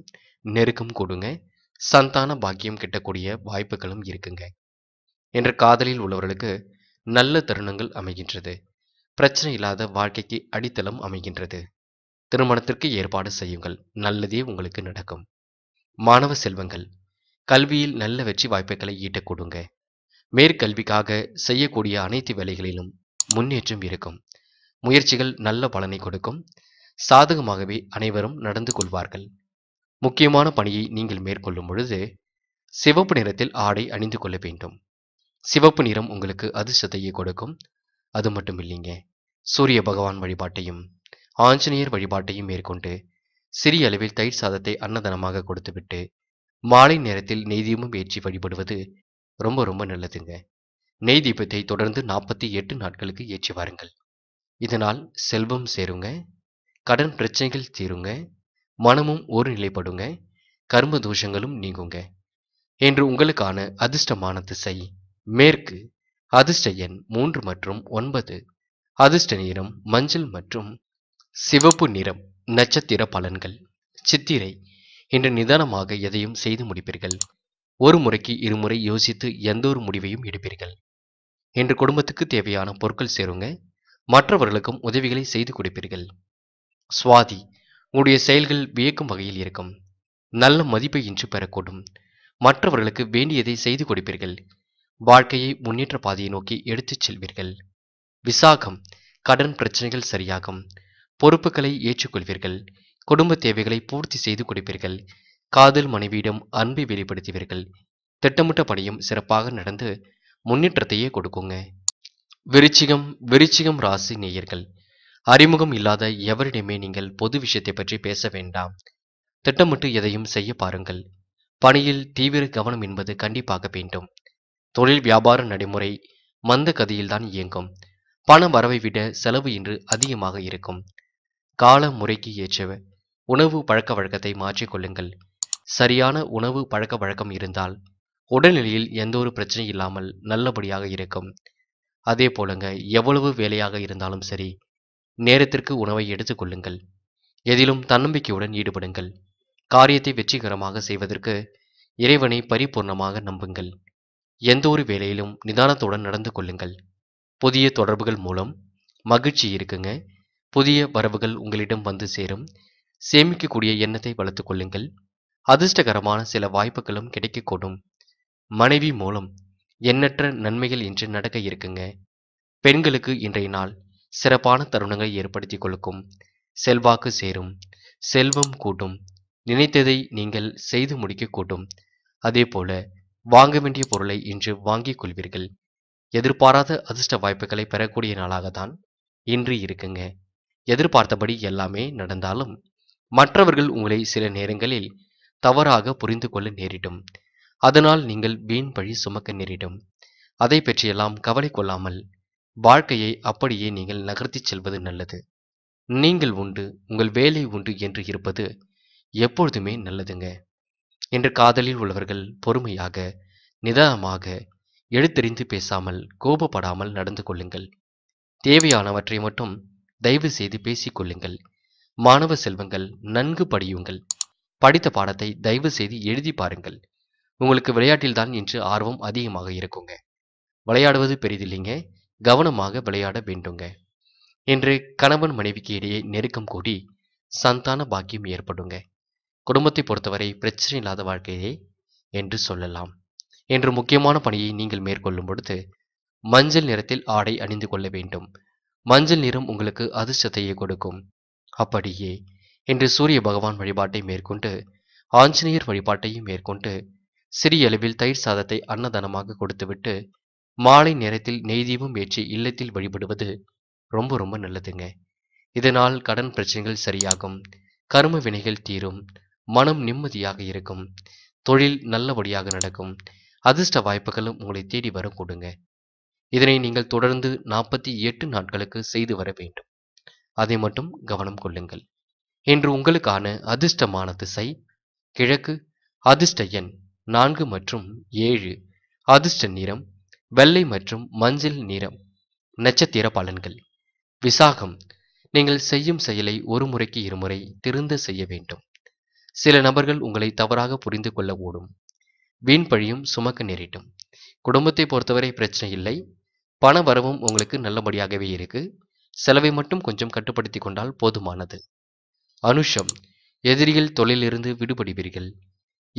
நெருக்கம் கொடுங்க சந்தான பாக்கியம் கிட்டக்கூடிய வாய்ப்புகளும் இருக்குங்க என்ற காதலில் உள்ளவர்களுக்கு நல்ல தருணங்கள் அமைகின்றது பிரச்சனை இல்லாத வாழ்க்கைக்கு அடித்தளம் அமைகின்றது திருமணத்திற்கு ஏற்பாடு செய்யுங்கள் நல்லதே உங்களுக்கு நடக்கும் மாணவ செல்வங்கள் கல்வியில் நல்ல வெற்றி வாய்ப்புகளை ஈட்டக் கொடுங்க மேற்கல்விக்காக செய்யக்கூடிய அனைத்து வேலைகளிலும் முன்னேற்றம் இருக்கும் முயற்சிகள் நல்ல பலனை கொடுக்கும் சாதகமாகவே அனைவரும் நடந்து கொள்வார்கள் முக்கியமான பணியை நீங்கள் மேற்கொள்ளும் பொழுது சிவப்பு நிறத்தில் ஆடை அணிந்து கொள்ள வேண்டும் சிவப்பு நிறம் உங்களுக்கு அதிர்ஷ்டத்தையே கொடுக்கும் அது மட்டும் இல்லைங்க சூரிய பகவான் வழிபாட்டையும் ஆஞ்சநேயர் வழிபாட்டையும் மேற்கொண்டு சிறிய அளவில் தயிர் சாதத்தை அன்னதானமாக கொடுத்துவிட்டு மாலை நேரத்தில் நெய்தீபம் ஏற்றி வழிபடுவது ரொம்ப ரொம்ப நல்லதுங்க நெய் தீபத்தை தொடர்ந்து நாற்பத்தி எட்டு நாட்களுக்கு ஏற்றி வாருங்கள் இதனால் செல்வம் சேருங்க கடன் பிரச்சனைகள் தீருங்க மனமும் ஒரு நிலைப்படுங்க கரும தோஷங்களும் நீங்குங்க என்று உங்களுக்கான அதிர்ஷ்டமான திசை மேற்கு அதிர்ஷ்ட எண் மூன்று மற்றும் ஒன்பது அதிர்ஷ்ட நிறம் மஞ்சள் மற்றும் சிவப்பு நிறம் நட்சத்திர பலன்கள் சித்திரை என்று நிதானமாக எதையும் செய்து முடிப்பீர்கள் ஒரு முறைக்கு இருமுறை யோசித்து எந்த ஒரு முடிவையும் எடுப்பீர்கள் என்று குடும்பத்துக்கு தேவையான பொருட்கள் சேருங்க மற்றவர்களுக்கும் உதவிகளை செய்து கொடுப்பீர்கள் சுவாதி உங்களுடைய செயல்கள் வியக்கும் வகையில் இருக்கும் நல்ல மதிப்பை இன்று பெறக்கூடும் மற்றவர்களுக்கு வேண்டியதை செய்து கொடுப்பீர்கள் வாழ்க்கையை முன்னேற்ற பாதையை நோக்கி எடுத்துச் செல்வீர்கள் விசாகம் கடன் பிரச்சனைகள் சரியாகும் பொறுப்புகளை ஏற்றுக்கொள்வீர்கள் குடும்ப தேவைகளை பூர்த்தி செய்து கொடுப்பீர்கள் காதல் மனைவியிடம் அன்பை வெளிப்படுத்துவீர்கள் திட்டமிட்ட பணியும் சிறப்பாக நடந்து முன்னேற்றத்தையே கொடுக்குங்க விருச்சிகம் விருச்சிகம் ராசி நேயர்கள் அறிமுகம் இல்லாத எவரிடமே நீங்கள் பொது விஷயத்தை பற்றி பேச வேண்டாம் திட்டமிட்டு எதையும் செய்ய பாருங்கள் பணியில் தீவிர கவனம் என்பது கண்டிப்பாக வேண்டும் தொழில் வியாபார நடைமுறை மந்த கதியில்தான் இயங்கும் பண வரவை விட செலவு இன்று அதிகமாக இருக்கும் கால முறைக்கு ஏற்ற உணவு பழக்க வழக்கத்தை மாற்றிக்கொள்ளுங்கள் சரியான உணவு பழக்க வழக்கம் இருந்தால் உடல்நிலையில் எந்த ஒரு பிரச்சனை இல்லாமல் நல்லபடியாக இருக்கும் அதே போலங்க எவ்வளவு வேலையாக இருந்தாலும் சரி நேரத்திற்கு உணவை கொள்ளுங்கள் எதிலும் தன்னம்பிக்கையுடன் ஈடுபடுங்கள் காரியத்தை வெற்றிகரமாக செய்வதற்கு இறைவனை பரிபூர்ணமாக நம்புங்கள் எந்த ஒரு வேலையிலும் நிதானத்துடன் நடந்து கொள்ளுங்கள் புதிய தொடர்புகள் மூலம் மகிழ்ச்சி இருக்குங்க புதிய வரவுகள் உங்களிடம் வந்து சேரும் சேமிக்கக்கூடிய எண்ணத்தை வளர்த்து கொள்ளுங்கள் அதிர்ஷ்டகரமான சில வாய்ப்புகளும் கிடைக்கக்கூடும் மனைவி மூலம் எண்ணற்ற நன்மைகள் இன்று நடக்க இருக்குங்க பெண்களுக்கு இன்றைய நாள் சிறப்பான தருணங்களை ஏற்படுத்தி கொடுக்கும் செல்வாக்கு சேரும் செல்வம் கூட்டும் நினைத்ததை நீங்கள் செய்து முடிக்க கூட்டும் அதே போல வாங்க வேண்டிய பொருளை இன்று வாங்கிக் கொள்வீர்கள் எதிர்பாராத அதிர்ஷ்ட வாய்ப்புகளை பெறக்கூடிய நாளாகத்தான் இன்று இருக்குங்க எதிர்பார்த்தபடி எல்லாமே நடந்தாலும் மற்றவர்கள் உங்களை சில நேரங்களில் தவறாக புரிந்து கொள்ள நேரிடும் அதனால் நீங்கள் வீண் பழி சுமக்க நேரிடும் அதை பற்றியெல்லாம் கவலை கொள்ளாமல் வாழ்க்கையை அப்படியே நீங்கள் நகர்த்திச் செல்வது நல்லது நீங்கள் உண்டு உங்கள் வேலை உண்டு என்று இருப்பது எப்பொழுதுமே நல்லதுங்க என்று காதலில் உள்ளவர்கள் பொறுமையாக நிதானமாக எழுத்தெறிந்து பேசாமல் கோபப்படாமல் நடந்து கொள்ளுங்கள் தேவையானவற்றை மட்டும் தயவு செய்து பேசிக்கொள்ளுங்கள் மாணவ செல்வங்கள் நன்கு படியுங்கள் படித்த பாடத்தை தயவு செய்து எழுதி பாருங்கள் உங்களுக்கு விளையாட்டில்தான் இன்று ஆர்வம் அதிகமாக இருக்குங்க விளையாடுவது பெரிதில்லைங்க கவனமாக விளையாட வேண்டுங்க என்று கணவன் மனைவிக்கு இடையே நெருக்கம் கூடி சந்தான பாக்கியம் ஏற்படுங்க குடும்பத்தை பொறுத்தவரை பிரச்சனை இல்லாத வாழ்க்கையே என்று சொல்லலாம் என்று முக்கியமான பணியை நீங்கள் மேற்கொள்ளும் பொழுது மஞ்சள் நிறத்தில் ஆடை அணிந்து கொள்ள வேண்டும் மஞ்சள் நிறம் உங்களுக்கு அதிர்ஷ்டத்தையே கொடுக்கும் அப்படியே என்று சூரிய பகவான் வழிபாட்டை மேற்கொண்டு ஆஞ்சநேயர் வழிபாட்டையும் மேற்கொண்டு சிறிய அளவில் தயிர் சாதத்தை அன்னதானமாக கொடுத்துவிட்டு மாலை நேரத்தில் நெய்தீபம் ஏற்றி இல்லத்தில் வழிபடுவது ரொம்ப ரொம்ப நல்லதுங்க இதனால் கடன் பிரச்சனைகள் சரியாகும் கரும வினைகள் தீரும் மனம் நிம்மதியாக இருக்கும் தொழில் நல்லபடியாக நடக்கும் அதிர்ஷ்ட வாய்ப்புகளும் உங்களை தேடி வர கூடுங்க இதனை நீங்கள் தொடர்ந்து நாற்பத்தி எட்டு நாட்களுக்கு செய்து வர வேண்டும் அதை மட்டும் கவனம் கொள்ளுங்கள் இன்று உங்களுக்கான அதிர்ஷ்டமான திசை கிழக்கு அதிர்ஷ்ட எண் நான்கு மற்றும் ஏழு அதிர்ஷ்ட நிறம் வெள்ளை மற்றும் மஞ்சள் நிறம் நட்சத்திர பலன்கள் விசாகம் நீங்கள் செய்யும் செயலை ஒரு முறைக்கு இருமுறை திருந்த செய்ய வேண்டும் சில நபர்கள் உங்களை தவறாக புரிந்து கொள்ள ஓடும் வீண் பழியும் சுமக்க நேரிட்டும் குடும்பத்தை பொறுத்தவரை பிரச்சனை இல்லை பண வரவும் உங்களுக்கு நல்லபடியாகவே இருக்கு செலவை மட்டும் கொஞ்சம் கட்டுப்படுத்தி கொண்டால் போதுமானது அனுஷம் எதிரிகள் தொழிலிருந்து விடுபடுவீர்கள்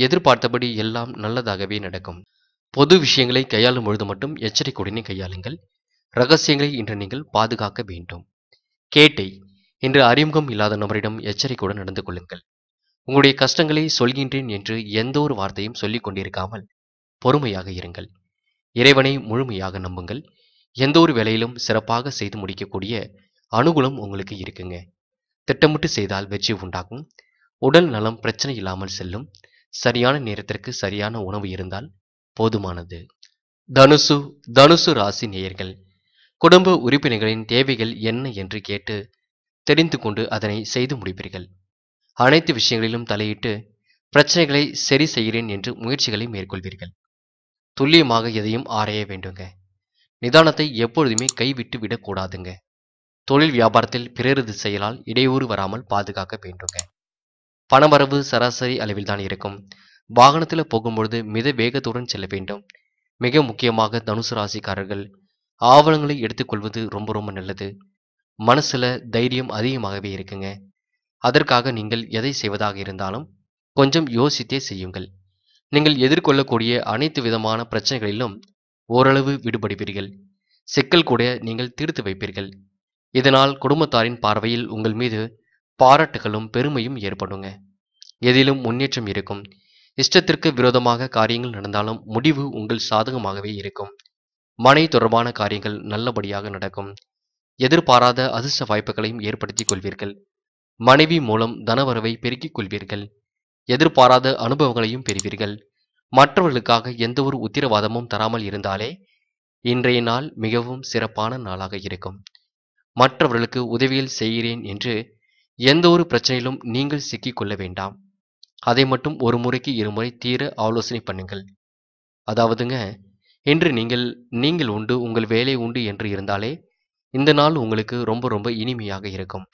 எதிர்பார்த்தபடி எல்லாம் நல்லதாகவே நடக்கும் பொது விஷயங்களை கையாளும் பொழுது மட்டும் எச்சரிக்கையுடனே கையாளுங்கள் ரகசியங்களை இன்று நீங்கள் பாதுகாக்க வேண்டும் கேட்டை இன்று அறிமுகம் இல்லாத நபரிடம் எச்சரிக்கையுடன் நடந்து கொள்ளுங்கள் உங்களுடைய கஷ்டங்களை சொல்கின்றேன் என்று எந்த ஒரு வார்த்தையும் சொல்லிக் கொண்டிருக்காமல் பொறுமையாக இருங்கள் இறைவனை முழுமையாக நம்புங்கள் எந்த ஒரு வேலையிலும் சிறப்பாக செய்து முடிக்கக்கூடிய அனுகூலம் உங்களுக்கு இருக்குங்க திட்டமிட்டு செய்தால் வெற்றி உண்டாகும் உடல் நலம் பிரச்சனை இல்லாமல் செல்லும் சரியான நேரத்திற்கு சரியான உணவு இருந்தால் போதுமானது தனுசு தனுசு ராசி நேயர்கள் குடும்ப உறுப்பினர்களின் தேவைகள் என்ன என்று கேட்டு தெரிந்து கொண்டு அதனை செய்து முடிப்பீர்கள் அனைத்து விஷயங்களிலும் தலையிட்டு பிரச்சனைகளை சரி செய்கிறேன் என்று முயற்சிகளை மேற்கொள்வீர்கள் துல்லியமாக எதையும் ஆராய வேண்டுங்க நிதானத்தை எப்பொழுதுமே கைவிட்டு விடக்கூடாதுங்க தொழில் வியாபாரத்தில் பிறருது செயலால் இடையூறு வராமல் பாதுகாக்க வேண்டுங்க பணவரவு சராசரி அளவில் தான் இருக்கும் வாகனத்தில் போகும்பொழுது மித வேகத்துடன் செல்ல வேண்டும் மிக முக்கியமாக தனுசு ராசிக்காரர்கள் ஆவணங்களை எடுத்துக்கொள்வது ரொம்ப ரொம்ப நல்லது மனசுல தைரியம் அதிகமாகவே இருக்குங்க அதற்காக நீங்கள் எதை செய்வதாக இருந்தாலும் கொஞ்சம் யோசித்தே செய்யுங்கள் நீங்கள் எதிர்கொள்ளக்கூடிய அனைத்து விதமான பிரச்சனைகளிலும் ஓரளவு விடுபடுவீர்கள் சிக்கல் கூட நீங்கள் தீர்த்து வைப்பீர்கள் இதனால் குடும்பத்தாரின் பார்வையில் உங்கள் மீது பாராட்டுகளும் பெருமையும் ஏற்படுங்க எதிலும் முன்னேற்றம் இருக்கும் இஷ்டத்திற்கு விரோதமாக காரியங்கள் நடந்தாலும் முடிவு உங்கள் சாதகமாகவே இருக்கும் மனை தொடர்பான காரியங்கள் நல்லபடியாக நடக்கும் எதிர்பாராத அதிர்ஷ்ட வாய்ப்புகளையும் ஏற்படுத்திக் கொள்வீர்கள் மனைவி மூலம் தனவரவை பெருக்கிக் கொள்வீர்கள் எதிர்பாராத அனுபவங்களையும் பெறுவீர்கள் மற்றவர்களுக்காக எந்தவொரு உத்திரவாதமும் தராமல் இருந்தாலே இன்றைய நாள் மிகவும் சிறப்பான நாளாக இருக்கும் மற்றவர்களுக்கு உதவியில் செய்கிறேன் என்று எந்த ஒரு பிரச்சனையிலும் நீங்கள் சிக்கிக்கொள்ள வேண்டாம் அதை மட்டும் ஒரு முறைக்கு இருமுறை தீர ஆலோசனை பண்ணுங்கள் அதாவதுங்க இன்று நீங்கள் நீங்கள் உண்டு உங்கள் வேலை உண்டு என்று இருந்தாலே இந்த நாள் உங்களுக்கு ரொம்ப ரொம்ப இனிமையாக இருக்கும்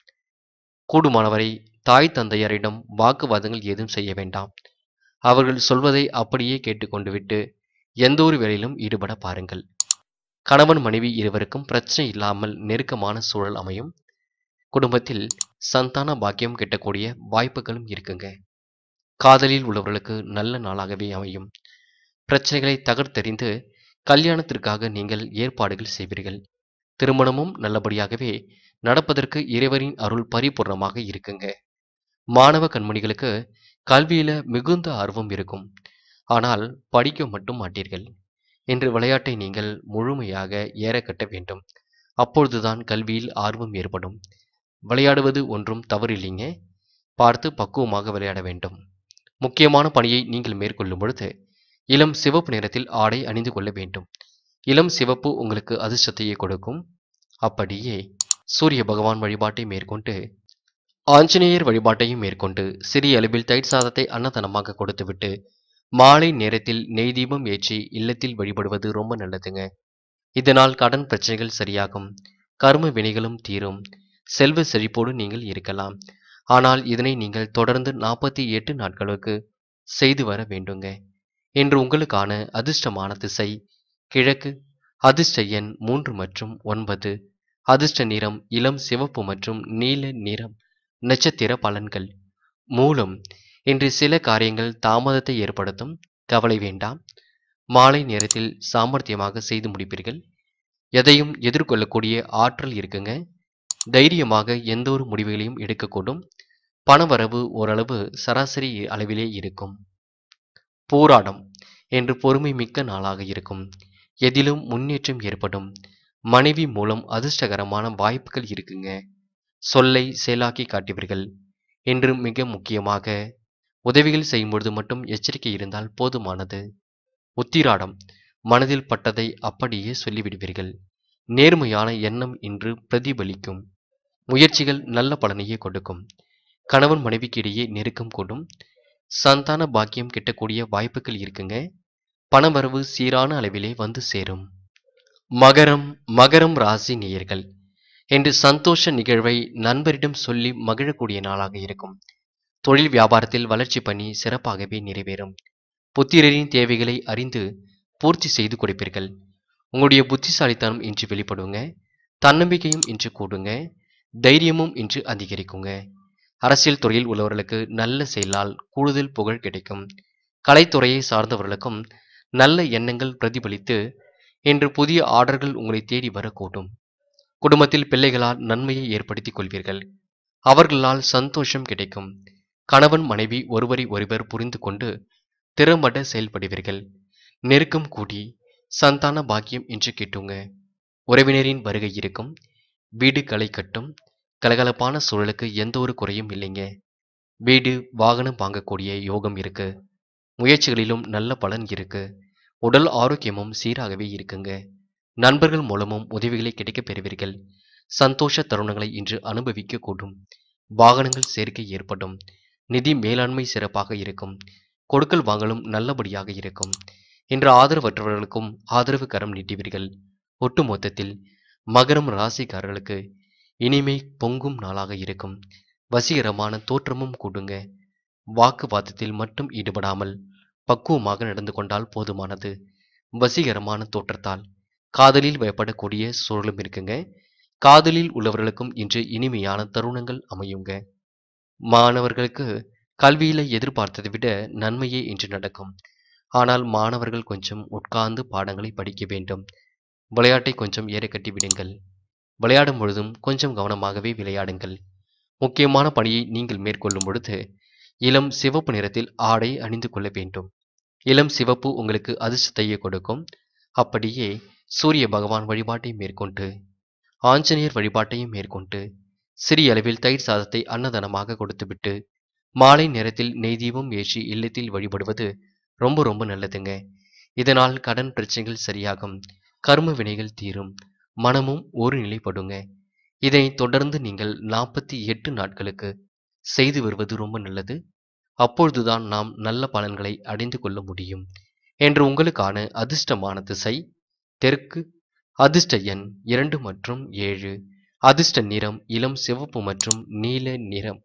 கூடுமானவரை தாய் தந்தையரிடம் வாக்குவாதங்கள் ஏதும் செய்ய வேண்டாம் அவர்கள் சொல்வதை அப்படியே கேட்டுக்கொண்டு விட்டு எந்த ஒரு வேலையிலும் ஈடுபட பாருங்கள் கணவன் மனைவி இருவருக்கும் பிரச்சனை இல்லாமல் நெருக்கமான சூழல் அமையும் குடும்பத்தில் சந்தான பாக்கியம் கிட்டக்கூடிய வாய்ப்புகளும் இருக்குங்க காதலில் உள்ளவர்களுக்கு நல்ல நாளாகவே அமையும் பிரச்சனைகளை தகர்த்தறிந்து கல்யாணத்திற்காக நீங்கள் ஏற்பாடுகள் செய்வீர்கள் திருமணமும் நல்லபடியாகவே நடப்பதற்கு இறைவரின் அருள் பரிபூர்ணமாக இருக்குங்க மாணவ கண்மணிகளுக்கு கல்வியில மிகுந்த ஆர்வம் இருக்கும் ஆனால் படிக்க மட்டும் மாட்டீர்கள் என்று விளையாட்டை நீங்கள் முழுமையாக ஏற கட்ட வேண்டும் அப்பொழுதுதான் கல்வியில் ஆர்வம் ஏற்படும் விளையாடுவது ஒன்றும் தவறில்லைங்க பார்த்து பக்குவமாக விளையாட வேண்டும் முக்கியமான பணியை நீங்கள் மேற்கொள்ளும் பொழுது இளம் சிவப்பு நிறத்தில் ஆடை அணிந்து கொள்ள வேண்டும் இளம் சிவப்பு உங்களுக்கு அதிர்ஷ்டத்தையே கொடுக்கும் அப்படியே சூரிய பகவான் வழிபாட்டை மேற்கொண்டு ஆஞ்சநேயர் வழிபாட்டையும் மேற்கொண்டு சிறிய அளவில் தயிர் சாதத்தை அன்னதனமாக கொடுத்துவிட்டு மாலை நேரத்தில் நெய் தீபம் ஏற்றி இல்லத்தில் வழிபடுவது ரொம்ப நல்லதுங்க இதனால் கடன் பிரச்சனைகள் சரியாகும் கரும வினைகளும் தீரும் செல்வ செழிப்போடு நீங்கள் இருக்கலாம் ஆனால் இதனை நீங்கள் தொடர்ந்து நாற்பத்தி எட்டு நாட்களுக்கு செய்து வர வேண்டுங்க என்று உங்களுக்கான அதிர்ஷ்டமான திசை கிழக்கு அதிர்ஷ்ட எண் மூன்று மற்றும் ஒன்பது அதிர்ஷ்ட நிறம் இளம் சிவப்பு மற்றும் நீல நிறம் நட்சத்திர பலன்கள் மூலம் இன்று சில காரியங்கள் தாமதத்தை ஏற்படுத்தும் கவலை வேண்டாம் மாலை நேரத்தில் சாமர்த்தியமாக செய்து முடிப்பீர்கள் எதையும் எதிர்கொள்ளக்கூடிய ஆற்றல் இருக்குங்க தைரியமாக எந்த ஒரு முடிவுகளையும் எடுக்கக்கூடும் பணவரவு ஓரளவு சராசரி அளவிலே இருக்கும் போராடம் என்று பொறுமை மிக்க நாளாக இருக்கும் எதிலும் முன்னேற்றம் ஏற்படும் மனைவி மூலம் அதிர்ஷ்டகரமான வாய்ப்புகள் இருக்குங்க சொல்லை செயலாக்கி காட்டுவீர்கள் என்று மிக முக்கியமாக உதவிகள் செய்யும்பொழுது மட்டும் எச்சரிக்கை இருந்தால் போதுமானது உத்திராடம் மனதில் பட்டதை அப்படியே சொல்லிவிடுவீர்கள் நேர்மையான எண்ணம் இன்று பிரதிபலிக்கும் முயற்சிகள் நல்ல பலனையே கொடுக்கும் கணவன் மனைவிக்கு இடையே நெருக்கம் கூடும் சந்தான பாக்கியம் கிட்டக்கூடிய வாய்ப்புகள் இருக்குங்க பணவரவு சீரான அளவிலே வந்து சேரும் மகரம் மகரம் ராசி நேயர்கள் என்று சந்தோஷ நிகழ்வை நண்பரிடம் சொல்லி மகிழக்கூடிய நாளாக இருக்கும் தொழில் வியாபாரத்தில் வளர்ச்சி பணி சிறப்பாகவே நிறைவேறும் புத்திரரின் தேவைகளை அறிந்து பூர்த்தி செய்து கொடுப்பீர்கள் உங்களுடைய புத்திசாலித்தனம் இன்று வெளிப்படுங்க தன்னம்பிக்கையும் இன்று கூடுங்க தைரியமும் இன்று அதிகரிக்குங்க அரசியல் துறையில் உள்ளவர்களுக்கு நல்ல செயலால் கூடுதல் புகழ் கிடைக்கும் கலைத்துறையை சார்ந்தவர்களுக்கும் நல்ல எண்ணங்கள் பிரதிபலித்து இன்று புதிய ஆர்டர்கள் உங்களை தேடி வரக்கூடும் குடும்பத்தில் பிள்ளைகளால் நன்மையை ஏற்படுத்திக் கொள்வீர்கள் அவர்களால் சந்தோஷம் கிடைக்கும் கணவன் மனைவி ஒருவரை ஒருவர் புரிந்து கொண்டு திறம்பட செயல்படுவீர்கள் நெருக்கம் கூடி சந்தான பாக்கியம் என்று கேட்டுங்க உறவினரின் வருகை இருக்கும் வீடு களை கட்டும் கலகலப்பான சூழலுக்கு எந்த ஒரு குறையும் இல்லைங்க வீடு வாகனம் வாங்கக்கூடிய யோகம் இருக்கு முயற்சிகளிலும் நல்ல பலன் இருக்கு உடல் ஆரோக்கியமும் சீராகவே இருக்குங்க நண்பர்கள் மூலமும் உதவிகளை கிடைக்க பெறுவீர்கள் சந்தோஷ தருணங்களை இன்று அனுபவிக்க கூடும் வாகனங்கள் சேர்க்கை ஏற்படும் நிதி மேலாண்மை சிறப்பாக இருக்கும் கொடுக்கல் வாங்கலும் நல்லபடியாக இருக்கும் இன்று ஆதரவற்றவர்களுக்கும் ஆதரவு கரம் நீட்டிவீர்கள் ஒட்டு மொத்தத்தில் மகரம் ராசிக்காரர்களுக்கு இனிமை பொங்கும் நாளாக இருக்கும் வசீகரமான தோற்றமும் கூடுங்க வாக்குவாதத்தில் மட்டும் ஈடுபடாமல் பக்குவமாக நடந்து கொண்டால் போதுமானது வசீகரமான தோற்றத்தால் காதலில் பயப்படக்கூடிய சூழலும் இருக்குங்க காதலில் உள்ளவர்களுக்கும் இன்று இனிமையான தருணங்கள் அமையுங்க மாணவர்களுக்கு கல்வியில எதிர்பார்த்ததை விட நன்மையே இன்று நடக்கும் ஆனால் மாணவர்கள் கொஞ்சம் உட்கார்ந்து பாடங்களை படிக்க வேண்டும் விளையாட்டை கொஞ்சம் ஏறக்கட்டி விடுங்கள் விளையாடும் பொழுதும் கொஞ்சம் கவனமாகவே விளையாடுங்கள் முக்கியமான பணியை நீங்கள் மேற்கொள்ளும் பொழுது இளம் சிவப்பு நிறத்தில் ஆடை அணிந்து கொள்ள வேண்டும் இளம் சிவப்பு உங்களுக்கு அதிர்ஷ்டத்தையே கொடுக்கும் அப்படியே சூரிய பகவான் வழிபாட்டை மேற்கொண்டு ஆஞ்சநேயர் வழிபாட்டையும் மேற்கொண்டு சிறிய அளவில் தயிர் சாதத்தை அன்னதானமாக கொடுத்துவிட்டு மாலை நேரத்தில் நெய்தீபம் ஏற்றி இல்லத்தில் வழிபடுவது ரொம்ப ரொம்ப நல்லதுங்க இதனால் கடன் பிரச்சனைகள் சரியாகும் கரும வினைகள் தீரும் மனமும் ஒரு நிலைப்படுங்க இதை தொடர்ந்து நீங்கள் நாற்பத்தி எட்டு நாட்களுக்கு செய்து வருவது ரொம்ப நல்லது அப்பொழுதுதான் நாம் நல்ல பலன்களை அடைந்து கொள்ள முடியும் என்று உங்களுக்கான அதிர்ஷ்டமான திசை தெற்கு அதிர்ஷ்ட எண் இரண்டு மற்றும் ஏழு அதிர்ஷ்ட நிறம் இளம் சிவப்பு மற்றும் நீல நிறம்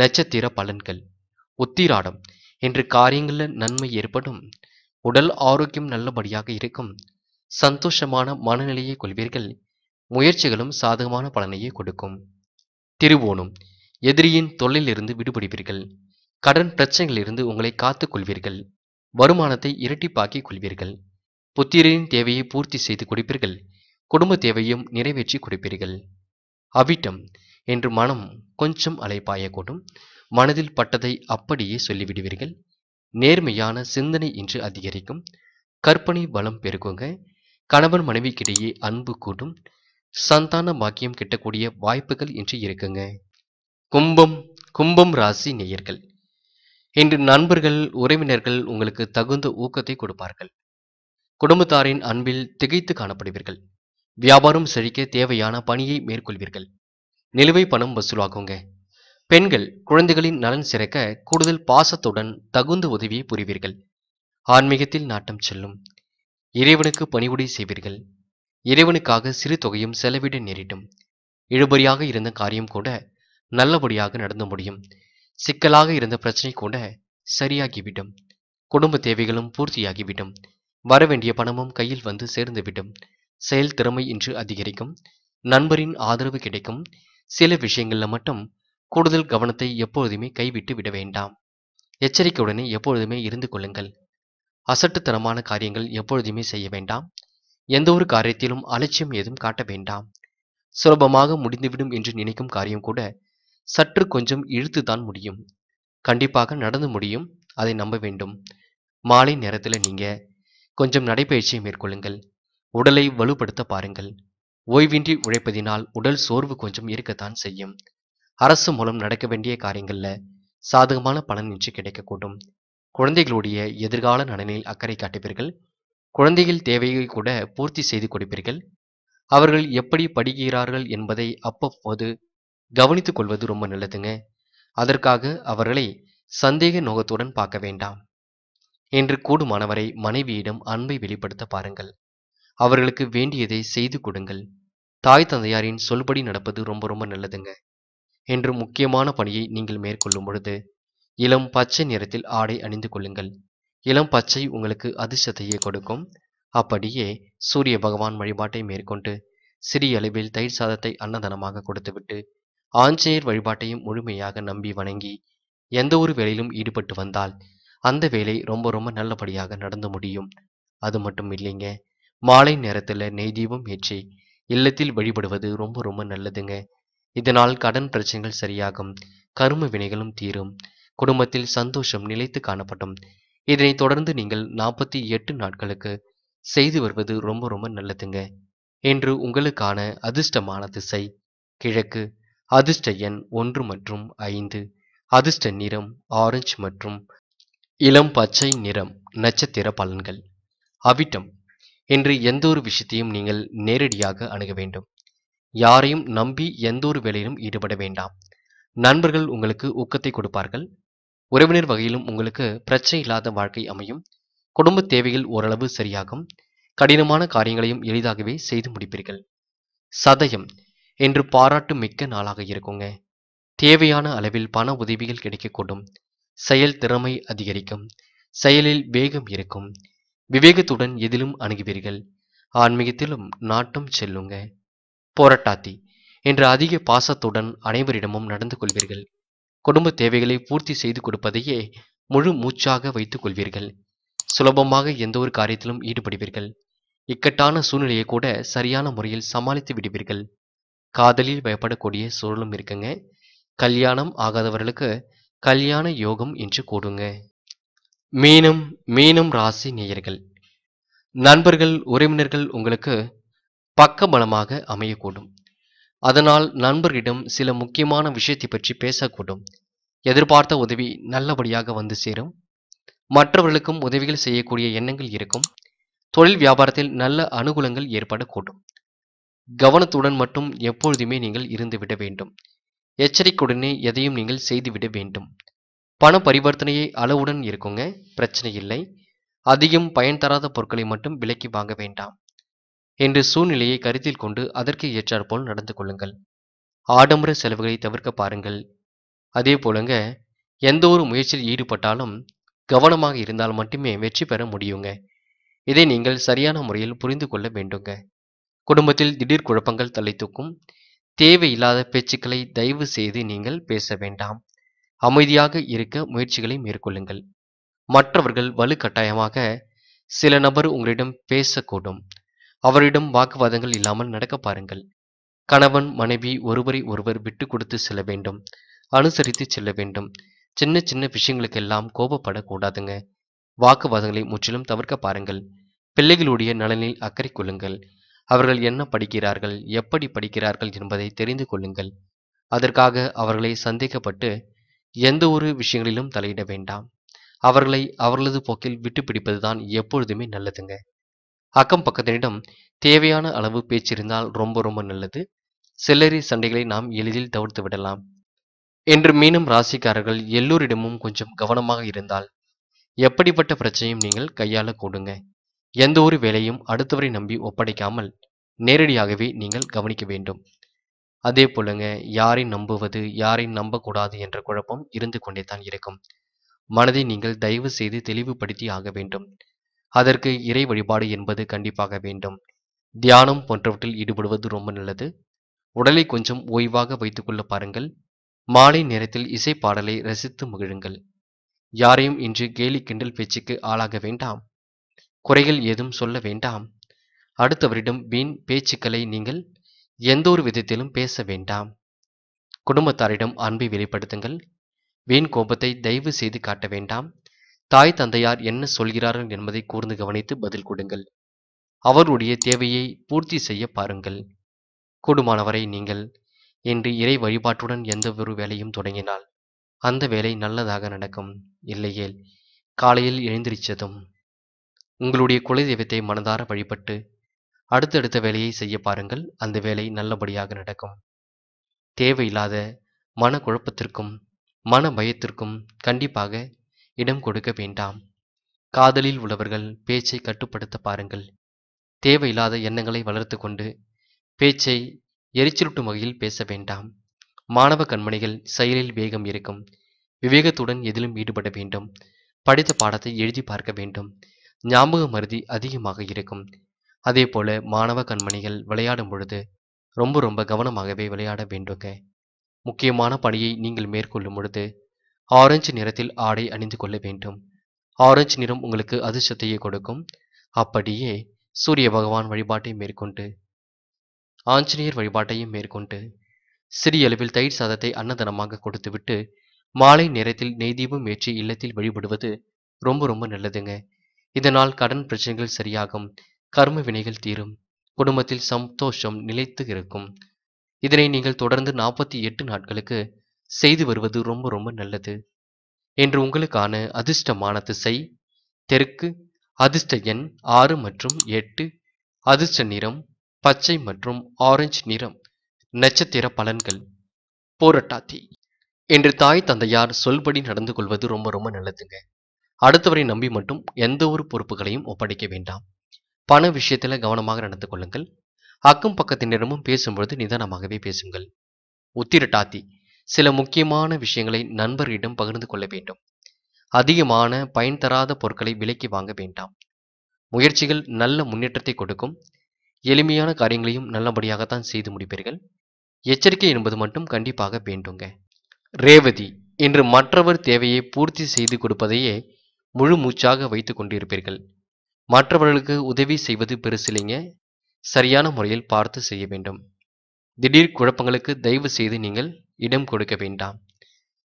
நட்சத்திர பலன்கள் உத்திராடம் என்று காரியங்களில் நன்மை ஏற்படும் உடல் ஆரோக்கியம் நல்லபடியாக இருக்கும் சந்தோஷமான மனநிலையை கொள்வீர்கள் முயற்சிகளும் சாதகமான பலனையே கொடுக்கும் திருவோணம் எதிரியின் தொல்லிலிருந்து விடுபடுவீர்கள் கடன் பிரச்சனைகளிலிருந்து உங்களை காத்துக் கொள்வீர்கள் வருமானத்தை இரட்டிப்பாக்கிக் கொள்வீர்கள் புத்திரின் தேவையை பூர்த்தி செய்து கொடுப்பீர்கள் குடும்ப தேவையும் நிறைவேற்றி கொடுப்பீர்கள் அவிட்டம் என்று மனம் கொஞ்சம் அலைப்பாயக்கூடும் மனதில் பட்டதை அப்படியே சொல்லிவிடுவீர்கள் நேர்மையான சிந்தனை இன்று அதிகரிக்கும் கற்பனை பலம் பெருக்குங்க கணவன் மனைவிக்கிடையே அன்பு கூடும் சந்தான பாக்கியம் கிட்டக்கூடிய வாய்ப்புகள் இன்று இருக்குங்க கும்பம் கும்பம் ராசி நேயர்கள் இன்று நண்பர்கள் உறவினர்கள் உங்களுக்கு தகுந்த ஊக்கத்தை கொடுப்பார்கள் குடும்பத்தாரின் அன்பில் திகைத்து காணப்படுவீர்கள் வியாபாரம் செழிக்க தேவையான பணியை மேற்கொள்வீர்கள் நிலுவை பணம் வசூலாகுங்க பெண்கள் குழந்தைகளின் நலன் சிறக்க கூடுதல் பாசத்துடன் தகுந்த உதவியை புரிவீர்கள் ஆன்மீகத்தில் நாட்டம் செல்லும் இறைவனுக்கு பணிவுடை செய்வீர்கள் இறைவனுக்காக சிறு தொகையும் செலவிட நேரிடும் இழுபறியாக இருந்த காரியம் கூட நல்லபடியாக நடந்து முடியும் சிக்கலாக இருந்த பிரச்சனை கூட சரியாகிவிடும் குடும்ப தேவைகளும் பூர்த்தியாகிவிடும் வரவேண்டிய பணமும் கையில் வந்து சேர்ந்துவிடும் செயல் திறமை இன்று அதிகரிக்கும் நண்பரின் ஆதரவு கிடைக்கும் சில விஷயங்களில் மட்டும் கூடுதல் கவனத்தை எப்பொழுதுமே கைவிட்டு விட வேண்டாம் எச்சரிக்கையுடனே எப்பொழுதுமே இருந்து கொள்ளுங்கள் அசட்டுத்தனமான காரியங்கள் எப்பொழுதுமே செய்ய வேண்டாம் எந்த ஒரு காரியத்திலும் அலட்சியம் ஏதும் காட்ட வேண்டாம் சுலபமாக முடிந்துவிடும் என்று நினைக்கும் காரியம் கூட சற்று கொஞ்சம் இழுத்துதான் முடியும் கண்டிப்பாக நடந்து முடியும் அதை நம்ப வேண்டும் மாலை நேரத்தில் நீங்க கொஞ்சம் நடைபயிற்சியை மேற்கொள்ளுங்கள் உடலை வலுப்படுத்த பாருங்கள் ஓய்வின்றி உழைப்பதினால் உடல் சோர்வு கொஞ்சம் இருக்கத்தான் செய்யும் அரசு மூலம் நடக்க வேண்டிய காரியங்களில் சாதகமான பலன் நின்று கிடைக்கக்கூடும் குழந்தைகளுடைய எதிர்கால நலனில் அக்கறை காட்டுவீர்கள் குழந்தைகள் தேவையை கூட பூர்த்தி செய்து கொடுப்பீர்கள் அவர்கள் எப்படி படிக்கிறார்கள் என்பதை அப்பப்போது கவனித்துக் கொள்வது ரொம்ப நல்லதுங்க அதற்காக அவர்களை சந்தேக நோகத்துடன் பார்க்க வேண்டாம் என்று கூடுமானவரை மனைவியிடம் அன்பை வெளிப்படுத்த பாருங்கள் அவர்களுக்கு வேண்டியதை செய்து கொடுங்கள் தாய் தந்தையாரின் சொல்படி நடப்பது ரொம்ப ரொம்ப நல்லதுங்க என்று முக்கியமான பணியை நீங்கள் மேற்கொள்ளும் பொழுது இளம் பச்சை நிறத்தில் ஆடை அணிந்து கொள்ளுங்கள் இளம் பச்சை உங்களுக்கு அதிர்ஷ்டத்தையே கொடுக்கும் அப்படியே சூரிய பகவான் வழிபாட்டை மேற்கொண்டு சிறிய அளவில் தயிர் சாதத்தை அன்னதானமாக கொடுத்துவிட்டு ஆஞ்சநேயர் வழிபாட்டையும் முழுமையாக நம்பி வணங்கி எந்த ஒரு வேலையிலும் ஈடுபட்டு வந்தால் அந்த வேலை ரொம்ப ரொம்ப நல்லபடியாக நடந்து முடியும் அது மட்டும் இல்லைங்க மாலை நேரத்தில் நெய் தீபம் ஏற்றி இல்லத்தில் வழிபடுவது ரொம்ப ரொம்ப நல்லதுங்க இதனால் கடன் பிரச்சனைகள் சரியாகும் கரும வினைகளும் தீரும் குடும்பத்தில் சந்தோஷம் நிலைத்து காணப்படும் இதனை தொடர்ந்து நீங்கள் நாற்பத்தி எட்டு நாட்களுக்கு செய்து வருவது ரொம்ப ரொம்ப நல்லதுங்க என்று உங்களுக்கான அதிர்ஷ்டமான திசை கிழக்கு அதிர்ஷ்ட எண் ஒன்று மற்றும் ஐந்து அதிர்ஷ்ட நிறம் ஆரஞ்சு மற்றும் இளம் பச்சை நிறம் நட்சத்திர பலன்கள் அவிட்டம் என்று எந்த ஒரு விஷயத்தையும் நீங்கள் நேரடியாக அணுக வேண்டும் யாரையும் நம்பி எந்தொரு வேலையிலும் ஈடுபட வேண்டாம் நண்பர்கள் உங்களுக்கு ஊக்கத்தை கொடுப்பார்கள் உறவினர் வகையிலும் உங்களுக்கு பிரச்சனை இல்லாத வாழ்க்கை அமையும் குடும்ப தேவைகள் ஓரளவு சரியாகும் கடினமான காரியங்களையும் எளிதாகவே செய்து முடிப்பீர்கள் சதயம் என்று பாராட்டு மிக்க நாளாக இருக்குங்க தேவையான அளவில் பண உதவிகள் கிடைக்கக்கூடும் செயல் திறமை அதிகரிக்கும் செயலில் வேகம் இருக்கும் விவேகத்துடன் எதிலும் அணுகுவீர்கள் ஆன்மீகத்திலும் நாட்டம் செல்லுங்க போராட்டாத்தி என்று அதிக பாசத்துடன் அனைவரிடமும் நடந்து கொள்வீர்கள் குடும்ப தேவைகளை பூர்த்தி செய்து கொடுப்பதையே முழு மூச்சாக வைத்துக் கொள்வீர்கள் சுலபமாக எந்த ஒரு காரியத்திலும் ஈடுபடுவீர்கள் இக்கட்டான சூழ்நிலையை கூட சரியான முறையில் சமாளித்து விடுவீர்கள் காதலில் பயப்படக்கூடிய சூழலும் இருக்குங்க கல்யாணம் ஆகாதவர்களுக்கு கல்யாண யோகம் என்று கூடுங்க மீனம் மீனம் ராசி நேயர்கள் நண்பர்கள் உறவினர்கள் உங்களுக்கு பக்கபலமாக அமையக்கூடும் அதனால் நண்பர்களிடம் சில முக்கியமான விஷயத்தை பற்றி பேசக்கூடும் எதிர்பார்த்த உதவி நல்லபடியாக வந்து சேரும் மற்றவர்களுக்கும் உதவிகள் செய்யக்கூடிய எண்ணங்கள் இருக்கும் தொழில் வியாபாரத்தில் நல்ல அனுகூலங்கள் ஏற்படக்கூடும் கவனத்துடன் மட்டும் எப்பொழுதுமே நீங்கள் இருந்துவிட வேண்டும் எச்சரிக்கையுடனே எதையும் நீங்கள் செய்துவிட வேண்டும் பண பரிவர்த்தனையை அளவுடன் இருக்குங்க பிரச்சனை இல்லை அதிகம் பயன் தராத பொருட்களை மட்டும் விலக்கி வாங்க வேண்டாம் என்று சூழ்நிலையை கருத்தில் கொண்டு அதற்கு ஏற்றாற்போல் நடந்து கொள்ளுங்கள் ஆடம்பர செலவுகளை தவிர்க்க பாருங்கள் அதே போலங்க எந்த ஒரு முயற்சியில் ஈடுபட்டாலும் கவனமாக இருந்தால் மட்டுமே வெற்றி பெற முடியுங்க இதை நீங்கள் சரியான முறையில் புரிந்து கொள்ள வேண்டுங்க குடும்பத்தில் திடீர் குழப்பங்கள் தலை தூக்கும் தேவையில்லாத பேச்சுக்களை தயவு செய்து நீங்கள் பேச வேண்டாம் அமைதியாக இருக்க முயற்சிகளை மேற்கொள்ளுங்கள் மற்றவர்கள் வலுக்கட்டாயமாக சில நபர் உங்களிடம் பேசக்கூடும் அவரிடம் வாக்குவாதங்கள் இல்லாமல் நடக்க பாருங்கள் கணவன் மனைவி ஒருவரை ஒருவர் விட்டு கொடுத்து செல்ல வேண்டும் அனுசரித்து செல்ல வேண்டும் சின்ன சின்ன விஷயங்களுக்கெல்லாம் கோபப்படக்கூடாதுங்க வாக்குவாதங்களை முற்றிலும் தவிர்க்க பாருங்கள் பிள்ளைகளுடைய நலனில் அக்கறை கொள்ளுங்கள் அவர்கள் என்ன படிக்கிறார்கள் எப்படி படிக்கிறார்கள் என்பதை தெரிந்து கொள்ளுங்கள் அதற்காக அவர்களை சந்தேகப்பட்டு எந்த ஒரு விஷயங்களிலும் தலையிட வேண்டாம் அவர்களை அவர்களது போக்கில் விட்டு பிடிப்பதுதான் எப்பொழுதுமே நல்லதுங்க அக்கம் பக்கத்தினிடம் தேவையான அளவு பேச்சிருந்தால் ரொம்ப ரொம்ப நல்லது சில்லறை சண்டைகளை நாம் எளிதில் தவிர்த்து விடலாம் என்று மீனம் ராசிக்காரர்கள் எல்லோரிடமும் கொஞ்சம் கவனமாக இருந்தால் எப்படிப்பட்ட பிரச்சனையும் நீங்கள் கையாள கொடுங்க எந்த ஒரு வேலையும் அடுத்தவரை நம்பி ஒப்படைக்காமல் நேரடியாகவே நீங்கள் கவனிக்க வேண்டும் அதே போலங்க யாரை நம்புவது யாரை நம்பக்கூடாது என்ற குழப்பம் இருந்து கொண்டே தான் இருக்கும் மனதை நீங்கள் தயவு செய்து தெளிவுபடுத்தி ஆக வேண்டும் அதற்கு இறை வழிபாடு என்பது கண்டிப்பாக வேண்டும் தியானம் போன்றவற்றில் ஈடுபடுவது ரொம்ப நல்லது உடலை கொஞ்சம் ஓய்வாக வைத்துக்கொள்ள பாருங்கள் மாலை நேரத்தில் இசை பாடலை ரசித்து மகிழுங்கள் யாரையும் இன்று கேலி கிண்டல் பேச்சுக்கு ஆளாக வேண்டாம் குறைகள் ஏதும் சொல்ல வேண்டாம் அடுத்தவரிடம் வீண் பேச்சுக்களை நீங்கள் எந்த ஒரு விதத்திலும் பேச வேண்டாம் குடும்பத்தாரிடம் அன்பை வெளிப்படுத்துங்கள் வீண் கோபத்தை தயவு செய்து காட்ட வேண்டாம் தாய் தந்தையார் என்ன சொல்கிறார்கள் என்பதை கூர்ந்து கவனித்து பதில் கொடுங்கள் அவருடைய தேவையை பூர்த்தி செய்ய பாருங்கள் கூடுமானவரை நீங்கள் என்று இறை வழிபாட்டுடன் எந்த ஒரு வேலையும் தொடங்கினால் அந்த வேலை நல்லதாக நடக்கும் இல்லையேல் காலையில் எழுந்திரிச்சதும் உங்களுடைய குலை தெய்வத்தை மனதார வழிபட்டு அடுத்தடுத்த வேலையை செய்ய பாருங்கள் அந்த வேலை நல்லபடியாக நடக்கும் தேவையில்லாத மன குழப்பத்திற்கும் மன பயத்திற்கும் கண்டிப்பாக இடம் கொடுக்க வேண்டாம் காதலில் உள்ளவர்கள் பேச்சை கட்டுப்படுத்த பாருங்கள் தேவையில்லாத எண்ணங்களை வளர்த்து கொண்டு பேச்சை எரிச்சலூட்டும் வகையில் பேச வேண்டாம் மாணவ கண்மணிகள் செயலில் வேகம் இருக்கும் விவேகத்துடன் எதிலும் ஈடுபட வேண்டும் படித்த பாடத்தை எழுதி பார்க்க வேண்டும் ஞாபக மருதி அதிகமாக இருக்கும் அதே போல மாணவ கண்மணிகள் விளையாடும் பொழுது ரொம்ப ரொம்ப கவனமாகவே விளையாட வேண்டுங்க முக்கியமான பணியை நீங்கள் மேற்கொள்ளும் பொழுது ஆரஞ்சு நிறத்தில் ஆடை அணிந்து கொள்ள வேண்டும் ஆரஞ்சு நிறம் உங்களுக்கு அதிர்ஷ்டத்தையே கொடுக்கும் அப்படியே சூரிய பகவான் வழிபாட்டை மேற்கொண்டு ஆஞ்சநேயர் வழிபாட்டையும் மேற்கொண்டு சிறிய அளவில் தயிர் சாதத்தை அன்னதானமாக கொடுத்துவிட்டு மாலை நேரத்தில் நெய் தீபம் ஏற்றி இல்லத்தில் வழிபடுவது ரொம்ப ரொம்ப நல்லதுங்க இதனால் கடன் பிரச்சனைகள் சரியாகும் கர்ம வினைகள் தீரும் குடும்பத்தில் சந்தோஷம் நிலைத்து இருக்கும் இதனை நீங்கள் தொடர்ந்து நாற்பத்தி எட்டு நாட்களுக்கு செய்து வருவது ரொம்ப ரொம்ப நல்லது என்று உங்களுக்கான அதிர்ஷ்டமான திசை தெற்கு அதிர்ஷ்ட எண் ஆறு மற்றும் எட்டு அதிர்ஷ்ட நிறம் பச்சை மற்றும் ஆரஞ்சு நிறம் நட்சத்திர பலன்கள் போரட்டாத்தி என்று தாய் தந்தையார் சொல்படி நடந்து கொள்வது ரொம்ப ரொம்ப நல்லதுங்க அடுத்தவரை நம்பி மட்டும் எந்த ஒரு பொறுப்புகளையும் ஒப்படைக்க வேண்டாம் பண விஷயத்துல கவனமாக நடந்து கொள்ளுங்கள் அக்கம் பக்கத்தினரமும் பேசும்பொழுது நிதானமாகவே பேசுங்கள் உத்திரட்டாத்தி சில முக்கியமான விஷயங்களை நண்பர்களிடம் பகிர்ந்து கொள்ள வேண்டும் அதிகமான பயன் தராத பொருட்களை விலைக்கு வாங்க வேண்டாம் முயற்சிகள் நல்ல முன்னேற்றத்தை கொடுக்கும் எளிமையான காரியங்களையும் நல்லபடியாகத்தான் செய்து முடிப்பீர்கள் எச்சரிக்கை என்பது மட்டும் கண்டிப்பாக வேண்டுங்க ரேவதி இன்று மற்றவர் தேவையை பூர்த்தி செய்து கொடுப்பதையே முழு மூச்சாக வைத்து கொண்டிருப்பீர்கள் மற்றவர்களுக்கு உதவி செய்வது பெருசில்லைங்க சரியான முறையில் பார்த்து செய்ய வேண்டும் திடீர் குழப்பங்களுக்கு தயவு செய்து நீங்கள் இடம் கொடுக்க வேண்டாம்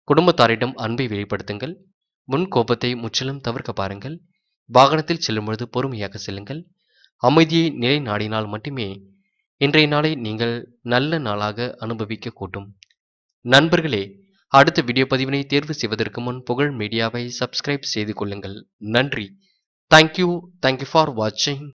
குடும்பத்தாரிடம் அன்பை வெளிப்படுத்துங்கள் முன் கோபத்தை முற்றிலும் தவிர்க்க பாருங்கள் வாகனத்தில் செல்லும்பொழுது பொறுமையாக செல்லுங்கள் அமைதியை நிலை நாடினால் மட்டுமே இன்றைய நாளை நீங்கள் நல்ல நாளாக அனுபவிக்க கூட்டும் நண்பர்களே அடுத்த வீடியோ பதிவினை தேர்வு செய்வதற்கு முன் புகழ் மீடியாவை சப்ஸ்கிரைப் செய்து கொள்ளுங்கள் நன்றி தேங்க்யூ தேங்க்யூ ஃபார் வாட்சிங்